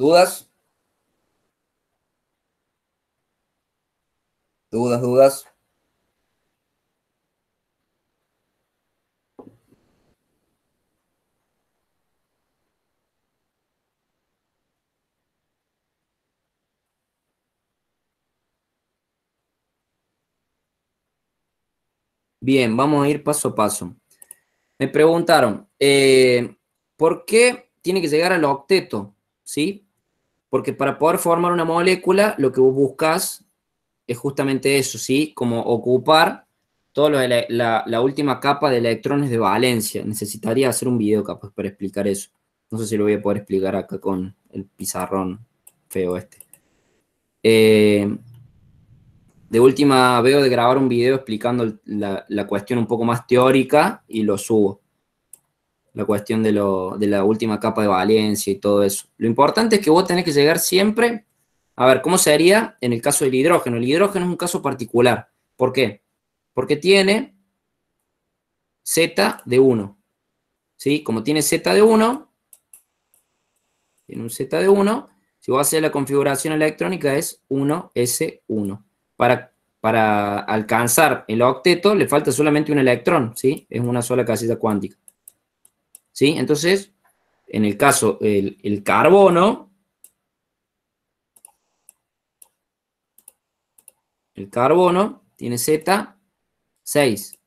¿Dudas? ¿Dudas, dudas? Bien, vamos a ir paso a paso. Me preguntaron, eh, ¿por qué tiene que llegar al octeto? ¿Sí? Porque para poder formar una molécula, lo que vos buscas es justamente eso, ¿sí? Como ocupar toda la, última capa de electrones de valencia. Necesitaría hacer un video capaz para explicar eso. No sé si lo voy a poder explicar acá con el pizarrón feo este. Eh, de última, veo de grabar un video explicando la cuestión un poco más teórica y lo subo la cuestión de, lo, de la última capa de valencia y todo eso. Lo importante es que vos tenés que llegar siempre, a ver, ¿cómo sería en el caso del hidrógeno? El hidrógeno es un caso particular. ¿Por qué? Porque tiene Z de 1. ¿Sí? Como tiene Z de 1, tiene un Z de 1, si vos haces la configuración electrónica es 1S1. Para, para alcanzar el octeto le falta solamente un electrón, ¿sí? Es una sola casita cuántica. ¿sí? Entonces, en el caso, el, el carbono, el carbono tiene Z 6.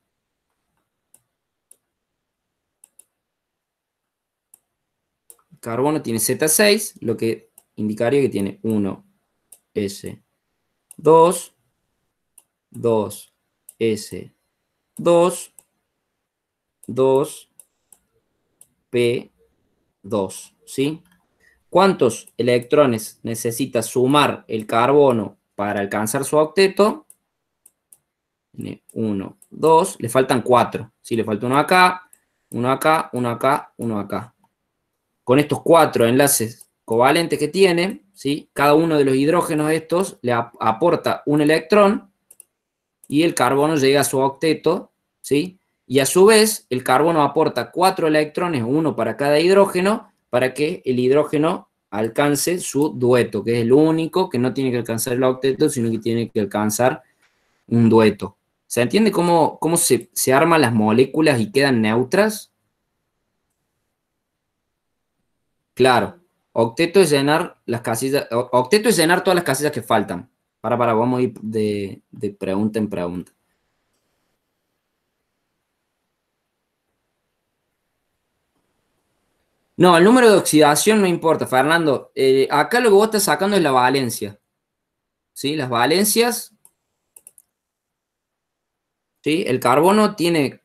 El carbono tiene Z6, lo que indicaría que tiene 1, S, 2, 2, S, 2, 2, P2, ¿sí? ¿Cuántos electrones necesita sumar el carbono para alcanzar su octeto? 1, 2, le faltan 4. ¿sí? Le falta uno acá, uno acá, uno acá, uno acá. Con estos cuatro enlaces covalentes que tiene, ¿sí? cada uno de los hidrógenos estos le aporta un electrón y el carbono llega a su octeto, ¿sí? Y a su vez, el carbono aporta cuatro electrones, uno para cada hidrógeno, para que el hidrógeno alcance su dueto, que es el único que no tiene que alcanzar el octeto, sino que tiene que alcanzar un dueto. ¿Se entiende cómo, cómo se, arman las moléculas y quedan neutras? Claro, octeto es llenar las es llenar todas las casillas que faltan. Para, para, vamos a ir de, de pregunta en pregunta. No, el número de oxidación no importa, Fernando. Eh, acá lo que vos estás sacando es la valencia. ¿Sí? Las valencias. ¿Sí? El carbono tiene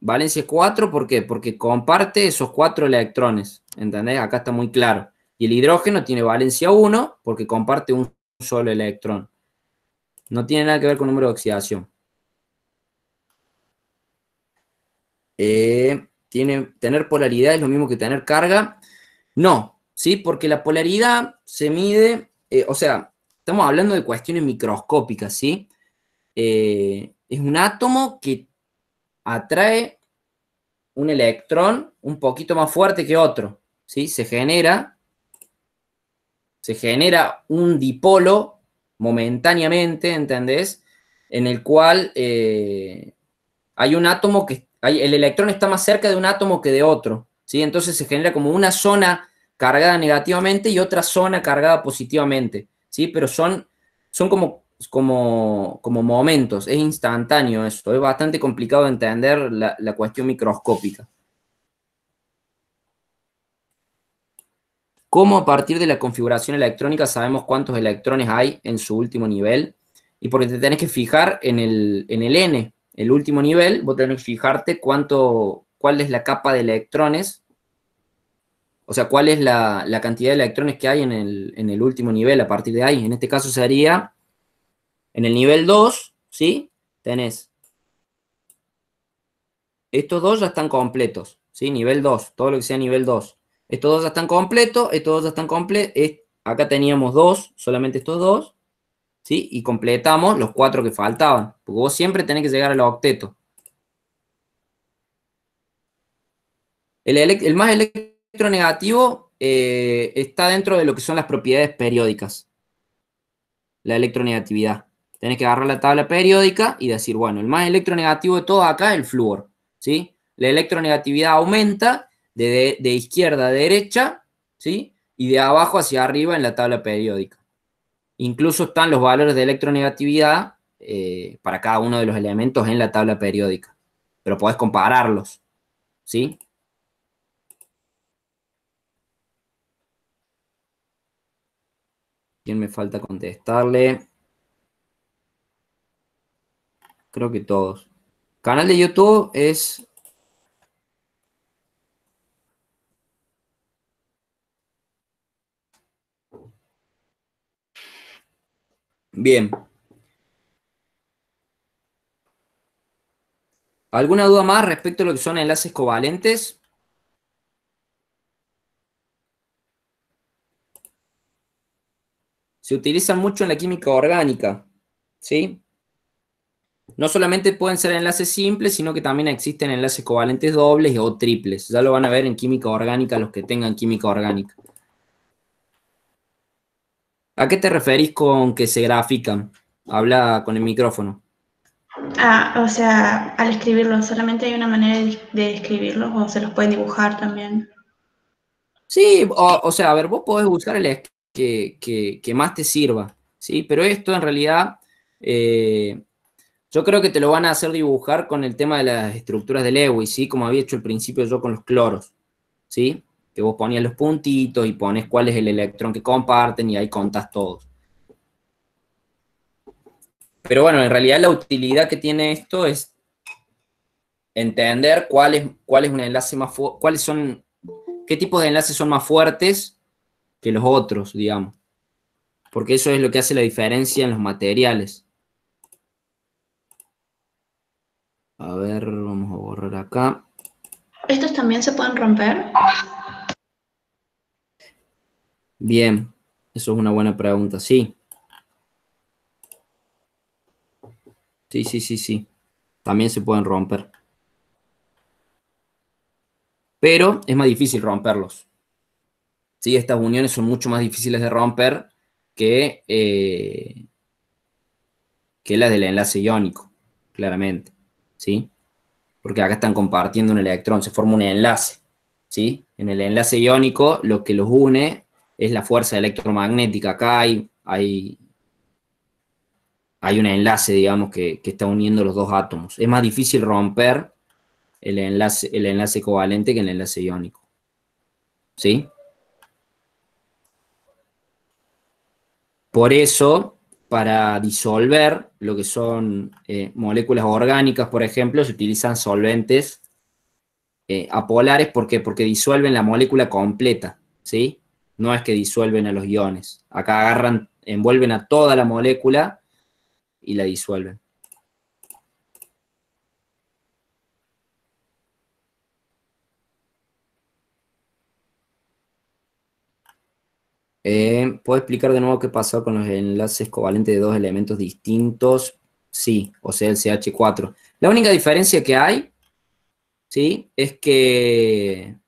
valencia 4, ¿por qué? Porque comparte esos cuatro electrones. ¿Entendés? Acá está muy claro. Y el hidrógeno tiene valencia 1 porque comparte un solo electrón. No tiene nada que ver con número de oxidación. Eh, tener polaridad es lo mismo que tener carga. No, ¿sí? Porque la polaridad se mide, eh, o sea, estamos hablando de cuestiones microscópicas, ¿sí? Eh, es un átomo que atrae un electrón un poquito más fuerte que otro, ¿sí? Se genera, se genera un dipolo momentáneamente, ¿entendés? En el cual eh, hay un átomo que el electrón está más cerca de un átomo que de otro, ¿sí? Entonces se genera como una zona cargada negativamente y otra zona cargada positivamente, ¿sí? Pero son, son como, como, como momentos, es instantáneo esto. es bastante complicado entender la, la cuestión microscópica. ¿Cómo a partir de la configuración electrónica sabemos cuántos electrones hay en su último nivel? Y porque te tenés que fijar en el, en el N, el último nivel, vos tenés que fijarte cuánto, cuál es la capa de electrones, o sea, cuál es la, cantidad de electrones que hay en el, en el, último nivel a partir de ahí. En este caso sería, en el nivel 2, ¿sí? Tenés, estos dos ya están completos, ¿sí? Nivel 2, todo lo que sea nivel 2. Estos dos ya están completos, estos dos ya están completos, acá teníamos dos, solamente estos dos, y completamos los cuatro que faltaban, porque vos siempre tenés que llegar a octeto. El, el más electronegativo eh, está dentro de lo que son las propiedades periódicas, la electronegatividad. Tenés que agarrar la tabla periódica y decir, bueno, el más electronegativo de todo acá es el flúor, La electronegatividad aumenta de, de izquierda a derecha, ¿sí? Y de abajo hacia arriba en la tabla periódica. Incluso están los valores de electronegatividad eh, para cada uno de los elementos en la tabla periódica, pero podés compararlos, ¿sí? ¿Quién me falta contestarle? Creo que todos. Canal de YouTube es Bien. ¿Alguna duda más respecto a lo que son enlaces covalentes? Se utilizan mucho en la química orgánica, ¿sí? No solamente pueden ser enlaces simples, sino que también existen enlaces covalentes dobles o triples. Ya lo van a ver en química orgánica los que tengan química orgánica. ¿A qué te referís con que se grafican? Habla con el micrófono. Ah, o sea, al escribirlo, solamente hay una manera de escribirlos o se los pueden dibujar también. Sí, o, sea, a ver, vos podés buscar el que, más te sirva, ¿sí? Pero esto en realidad, eh, yo creo que te lo van a hacer dibujar con el tema de las estructuras de Lewis, ¿sí? Como había hecho al principio yo con los cloros, ¿sí? que vos ponías los puntitos y pones cuál es el electrón que comparten y ahí contas todos. Pero bueno, en realidad la utilidad que tiene esto es entender cuál es, cuál es un enlace más cuáles son, qué tipos de enlaces son más fuertes que los otros, digamos. Porque eso es lo que hace la diferencia en los materiales. A ver, vamos a borrar acá. ¿Estos también se pueden romper? Bien, eso es una buena pregunta, sí. Sí, sí, sí, sí. También se pueden romper. Pero es más difícil romperlos. Sí, estas uniones son mucho más difíciles de romper que, eh, que las del enlace iónico, claramente. ¿Sí? Porque acá están compartiendo un electrón, se forma un enlace. ¿Sí? En el enlace iónico lo que los une es la fuerza electromagnética. Acá hay, hay, hay un enlace, digamos, que, que, está uniendo los dos átomos. Es más difícil romper el enlace, el enlace covalente que el enlace iónico. ¿Sí? Por eso, para disolver lo que son eh, moléculas orgánicas, por ejemplo, se utilizan solventes eh, apolares. ¿Por qué? Porque disuelven la molécula completa, ¿sí? no es que disuelven a los iones. Acá agarran, envuelven a toda la molécula y la disuelven. Eh, ¿Puedo explicar de nuevo qué pasó con los enlaces covalentes de dos elementos distintos? Sí, o sea, el CH4. La única diferencia que hay, ¿sí? Es que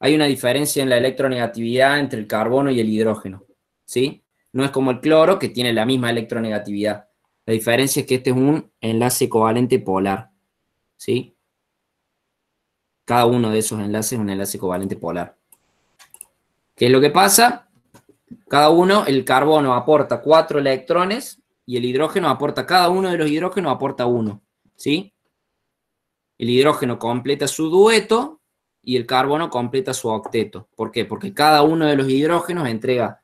hay una diferencia en la electronegatividad entre el carbono y el hidrógeno, ¿sí? No es como el cloro, que tiene la misma electronegatividad. La diferencia es que este es un enlace covalente polar, ¿sí? Cada uno de esos enlaces es un enlace covalente polar. ¿Qué es lo que pasa? Cada uno, el carbono aporta cuatro electrones y el hidrógeno aporta, cada uno de los hidrógenos aporta uno, ¿sí? El hidrógeno completa su dueto y el carbono completa su octeto. ¿Por qué? Porque cada uno de los hidrógenos entrega,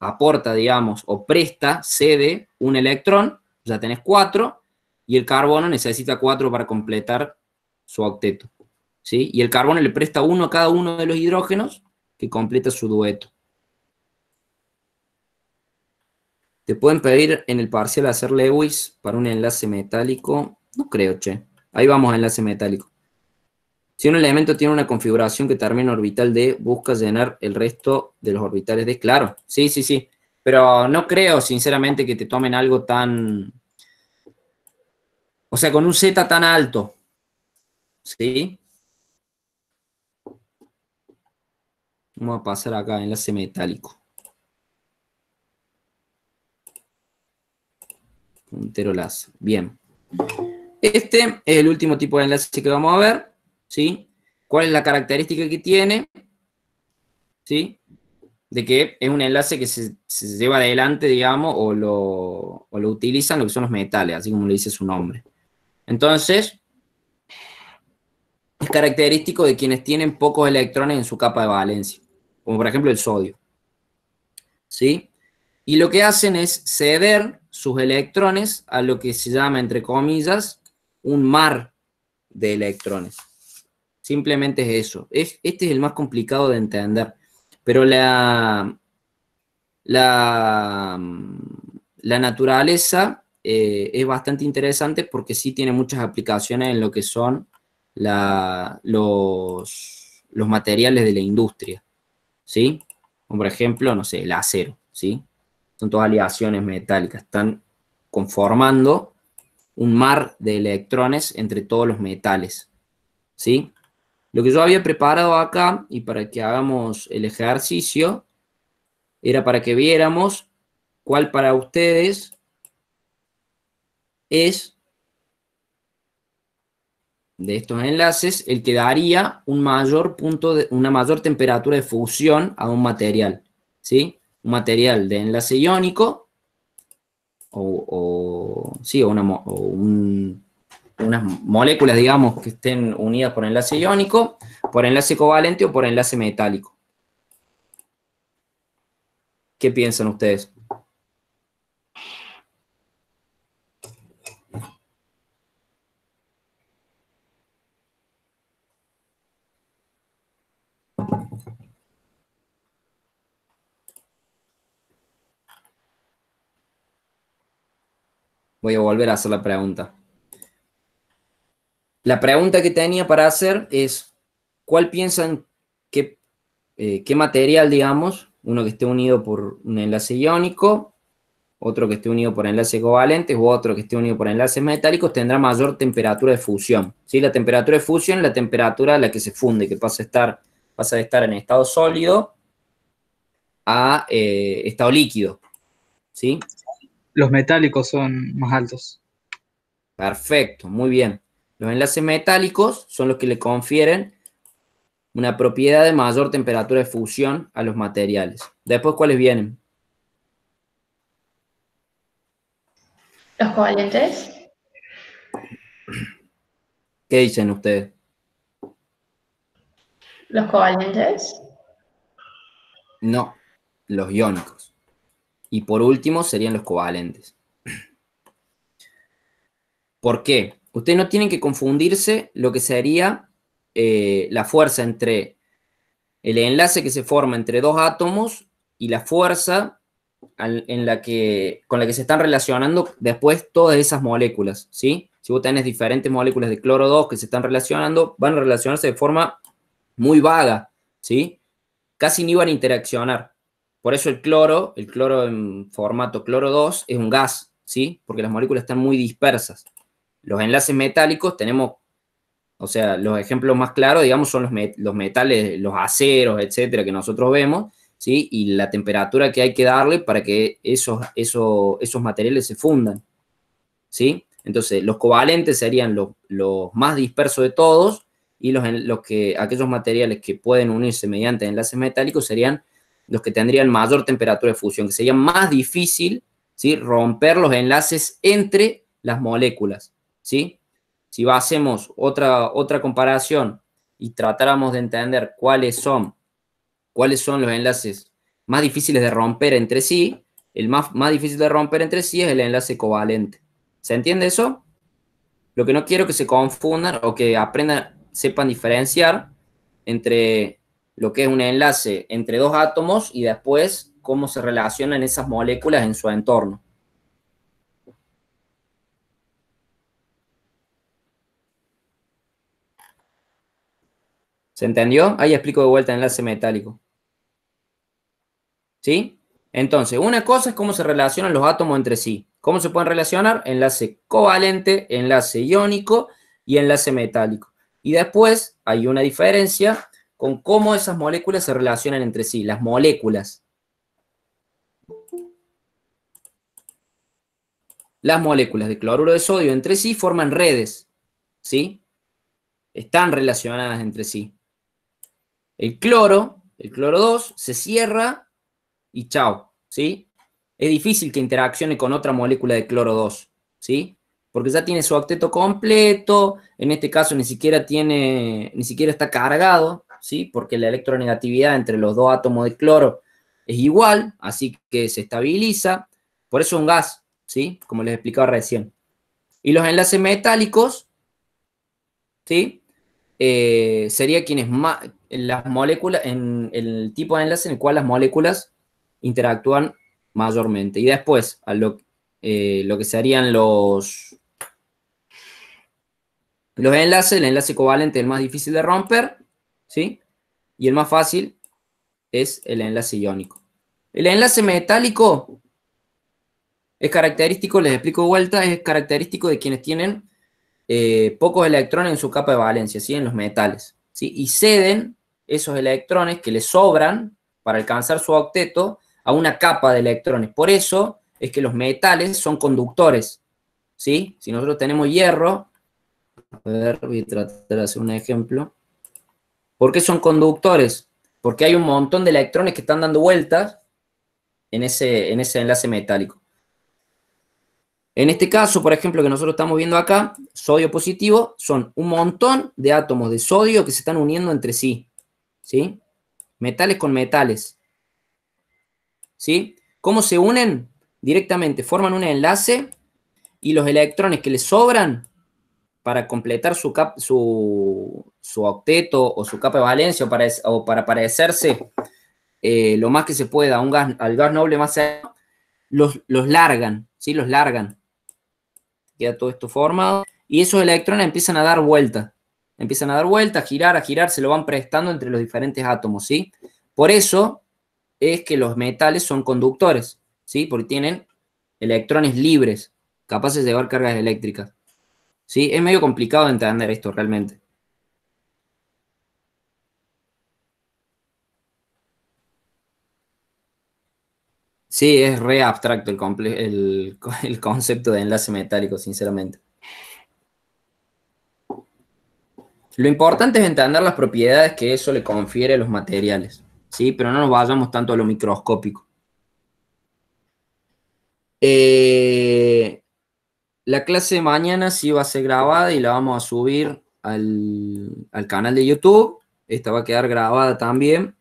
aporta, digamos, o presta, cede un electrón, ya tenés cuatro, y el carbono necesita cuatro para completar su octeto. ¿sí? Y el carbono le presta uno a cada uno de los hidrógenos que completa su dueto. Te pueden pedir en el parcial hacer Lewis para un enlace metálico. No creo, che. Ahí vamos, enlace metálico. Si un elemento tiene una configuración que termina orbital D, busca llenar el resto de los orbitales D. Claro, sí, sí, sí. Pero no creo, sinceramente, que te tomen algo tan... O sea, con un Z tan alto. ¿Sí? Vamos a pasar acá, enlace metálico. Puntero las... Bien. Este es el último tipo de enlace que vamos a ver. ¿sí? ¿Cuál es la característica que tiene? ¿Sí? De que es un enlace que se, lleva adelante, digamos, o lo, o lo utilizan lo que son los metales, así como le dice su nombre. Entonces, es característico de quienes tienen pocos electrones en su capa de valencia, como por ejemplo el sodio. ¿Sí? Y lo que hacen es ceder sus electrones a lo que se llama, entre comillas, un mar de electrones. Simplemente es eso. Es, este es el más complicado de entender. Pero la, la, la naturaleza eh, es bastante interesante porque sí tiene muchas aplicaciones en lo que son la, los, los materiales de la industria. ¿Sí? Como por ejemplo, no sé, el acero. ¿Sí? Son todas aleaciones metálicas. Están conformando un mar de electrones entre todos los metales. ¿Sí? Lo que yo había preparado acá y para que hagamos el ejercicio era para que viéramos cuál para ustedes es de estos enlaces el que daría un mayor punto de, una mayor temperatura de fusión a un material, ¿sí? Un material de enlace iónico o, o un unas moléculas, digamos, que estén unidas por enlace iónico, por enlace covalente o por enlace metálico. ¿Qué piensan ustedes? Voy a volver a hacer la pregunta. La pregunta que tenía para hacer es, ¿cuál piensan que, eh, qué material, digamos, uno que esté unido por un enlace iónico, otro que esté unido por enlaces covalentes u otro que esté unido por enlaces metálicos tendrá mayor temperatura de fusión. ¿sí? La temperatura de fusión es la temperatura a la que se funde, que pasa, a estar, pasa de estar en estado sólido a eh, estado líquido. ¿sí? Los metálicos son más altos. Perfecto, muy bien. Los enlaces metálicos son los que le confieren una propiedad de mayor temperatura de fusión a los materiales. Después, ¿cuáles vienen? Los covalentes. ¿Qué dicen ustedes? ¿Los covalentes? No, los iónicos. Y por último serían los covalentes. ¿Por qué? Ustedes no tienen que confundirse lo que sería eh, la fuerza entre el enlace que se forma entre dos átomos y la fuerza en la que, con la que se están relacionando después todas esas moléculas, ¿sí? Si vos tenés diferentes moléculas de cloro 2 que se están relacionando, van a relacionarse de forma muy vaga, ¿sí? Casi ni van a interaccionar. Por eso el cloro, el cloro en formato cloro 2, es un gas, ¿sí? Porque las moléculas están muy dispersas. Los enlaces metálicos tenemos, o sea, los ejemplos más claros, digamos, son los, los metales, los aceros, etcétera, que nosotros vemos, ¿sí? Y la temperatura que hay que darle para que esos, esos materiales se fundan, ¿sí? Entonces, los covalentes serían los, más dispersos de todos y los, que, aquellos materiales que pueden unirse mediante enlaces metálicos serían los que tendrían mayor temperatura de fusión, que sería más difícil ¿sí? romper los enlaces entre las moléculas. ¿sí? Si hacemos otra, otra comparación y tratáramos de entender cuáles son, cuáles son los enlaces más difíciles de romper entre sí, el más, más difícil de romper entre sí es el enlace covalente. ¿Se entiende eso? Lo que no quiero que se confundan o que aprendan, sepan diferenciar entre lo que es un enlace entre dos átomos y después cómo se relacionan esas moléculas en su entorno. ¿Se entendió? Ahí explico de vuelta el enlace metálico. ¿Sí? Entonces, una cosa es cómo se relacionan los átomos entre sí. ¿Cómo se pueden relacionar? Enlace covalente, enlace iónico y enlace metálico. Y después hay una diferencia con cómo esas moléculas se relacionan entre sí, las moléculas. Las moléculas de cloruro de sodio entre sí forman redes, ¿sí? Están relacionadas entre sí. El cloro, el cloro 2, se cierra y chao, ¿sí? Es difícil que interaccione con otra molécula de cloro 2, ¿sí? Porque ya tiene su octeto completo, en este caso ni siquiera tiene, ni siquiera está cargado, ¿sí? Porque la electronegatividad entre los dos átomos de cloro es igual, así que se estabiliza, por eso es un gas, ¿sí? Como les explicaba recién. Y los enlaces metálicos, ¿sí? Eh, sería quienes, las moléculas, en el tipo de enlace en el cual las moléculas interactúan mayormente. Y después, a lo, eh, lo que serían los, los enlaces, el enlace covalente es el más difícil de romper, ¿sí? Y el más fácil es el enlace iónico. El enlace metálico es característico, les explico de vuelta, es característico de quienes tienen eh, pocos electrones en su capa de valencia, ¿sí? En los metales y ceden esos electrones que le sobran para alcanzar su octeto a una capa de electrones. Por eso es que los metales son conductores. ¿sí? Si nosotros tenemos hierro, a ver, voy a tratar de hacer un ejemplo. ¿Por qué son conductores? Porque hay un montón de electrones que están dando vueltas en ese, en ese enlace metálico. En este caso, por ejemplo, que nosotros estamos viendo acá, sodio positivo, son un montón de átomos de sodio que se están uniendo entre sí. ¿Sí? Metales con metales. ¿Sí? ¿Cómo se unen? Directamente forman un enlace y los electrones que les sobran para completar su, su, octeto o su capa de valencia o para, parecerse eh, lo más que se pueda un gas, al gas noble más allá, los, los largan, ¿sí? Los largan queda todo esto formado, y esos electrones empiezan a dar vuelta, empiezan a dar vuelta, a girar, a girar, se lo van prestando entre los diferentes átomos, ¿sí? Por eso es que los metales son conductores, ¿sí? Porque tienen electrones libres, capaces de llevar cargas eléctricas. ¿Sí? Es medio complicado entender esto realmente. Sí, es re abstracto el, concepto de enlace metálico, sinceramente. Lo importante es entender las propiedades que eso le confiere a los materiales, ¿sí? Pero no nos vayamos tanto a lo microscópico. Eh, la clase de mañana sí va a ser grabada y la vamos a subir al canal de YouTube. Esta va a quedar grabada también.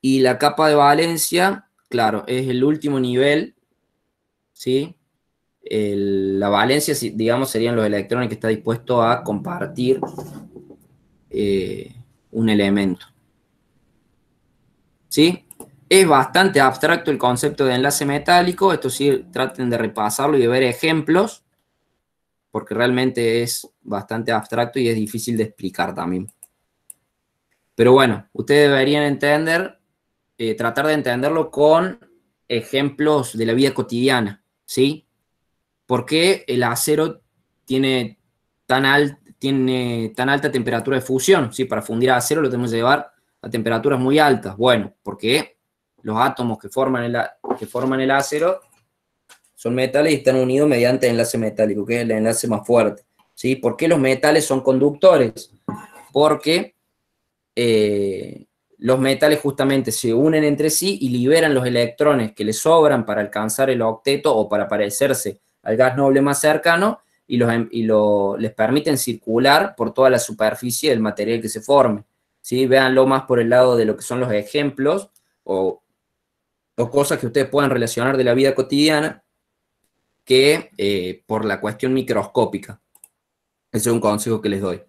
Y la capa de Valencia Claro, es el último nivel, ¿sí? la valencia, digamos, serían los electrones que está dispuesto a compartir eh, un elemento. ¿Sí? Es bastante abstracto el concepto de enlace metálico, esto sí traten de repasarlo y de ver ejemplos, porque realmente es bastante abstracto y es difícil de explicar también. Pero bueno, ustedes deberían entender eh, tratar de entenderlo con ejemplos de la vida cotidiana, ¿sí? ¿Por qué el acero tiene tan, tiene tan alta temperatura de fusión? ¿sí? Para fundir acero lo tenemos que llevar a temperaturas muy altas. Bueno, porque los átomos que forman el, que forman el acero son metales y están unidos mediante enlace metálico, que es el enlace más fuerte. ¿sí? ¿Por qué los metales son conductores? Porque eh, los metales justamente se unen entre sí y liberan los electrones que les sobran para alcanzar el octeto o para parecerse al gas noble más cercano y, los, em, lo, les permiten circular por toda la superficie del material que se forme. ¿sí? Véanlo más por el lado de lo que son los ejemplos o, cosas que ustedes puedan relacionar de la vida cotidiana que eh, por la cuestión microscópica. Ese es un consejo que les doy.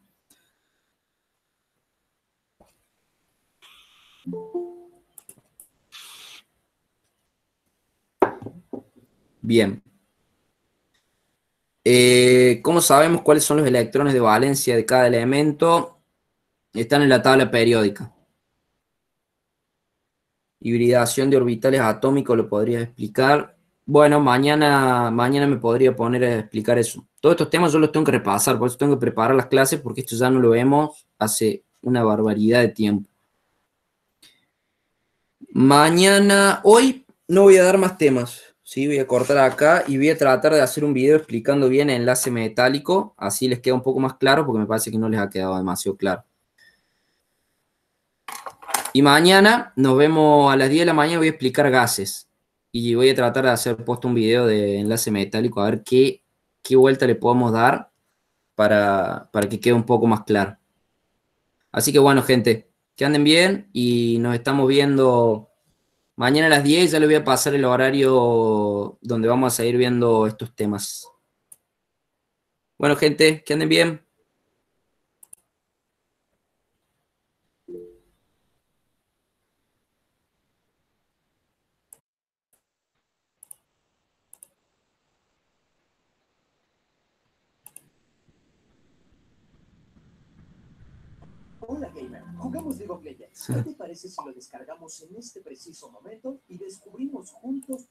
Bien. Eh, ¿Cómo sabemos cuáles son los electrones de valencia de cada elemento? Están en la tabla periódica. Hibridación de orbitales atómicos, lo podría explicar. Bueno, mañana, mañana me podría poner a explicar eso. Todos estos temas yo los tengo que repasar, por eso tengo que preparar las clases, porque esto ya no lo vemos hace una barbaridad de tiempo. Mañana, hoy no voy a dar más temas. ¿sí? Voy a cortar acá y voy a tratar de hacer un video explicando bien el enlace metálico, así les queda un poco más claro porque me parece que no les ha quedado demasiado claro. Y mañana nos vemos a las 10 de la mañana, voy a explicar gases. Y voy a tratar de hacer puesto un video de enlace metálico, a ver qué, qué vuelta le podemos dar para, para que quede un poco más claro. Así que bueno, gente, que anden bien y nos estamos viendo Mañana a las 10 ya le voy a pasar el horario donde vamos a seguir viendo estos temas. Bueno, gente, que anden bien. ¿Qué te parece si lo descargamos en este preciso momento y descubrimos juntos?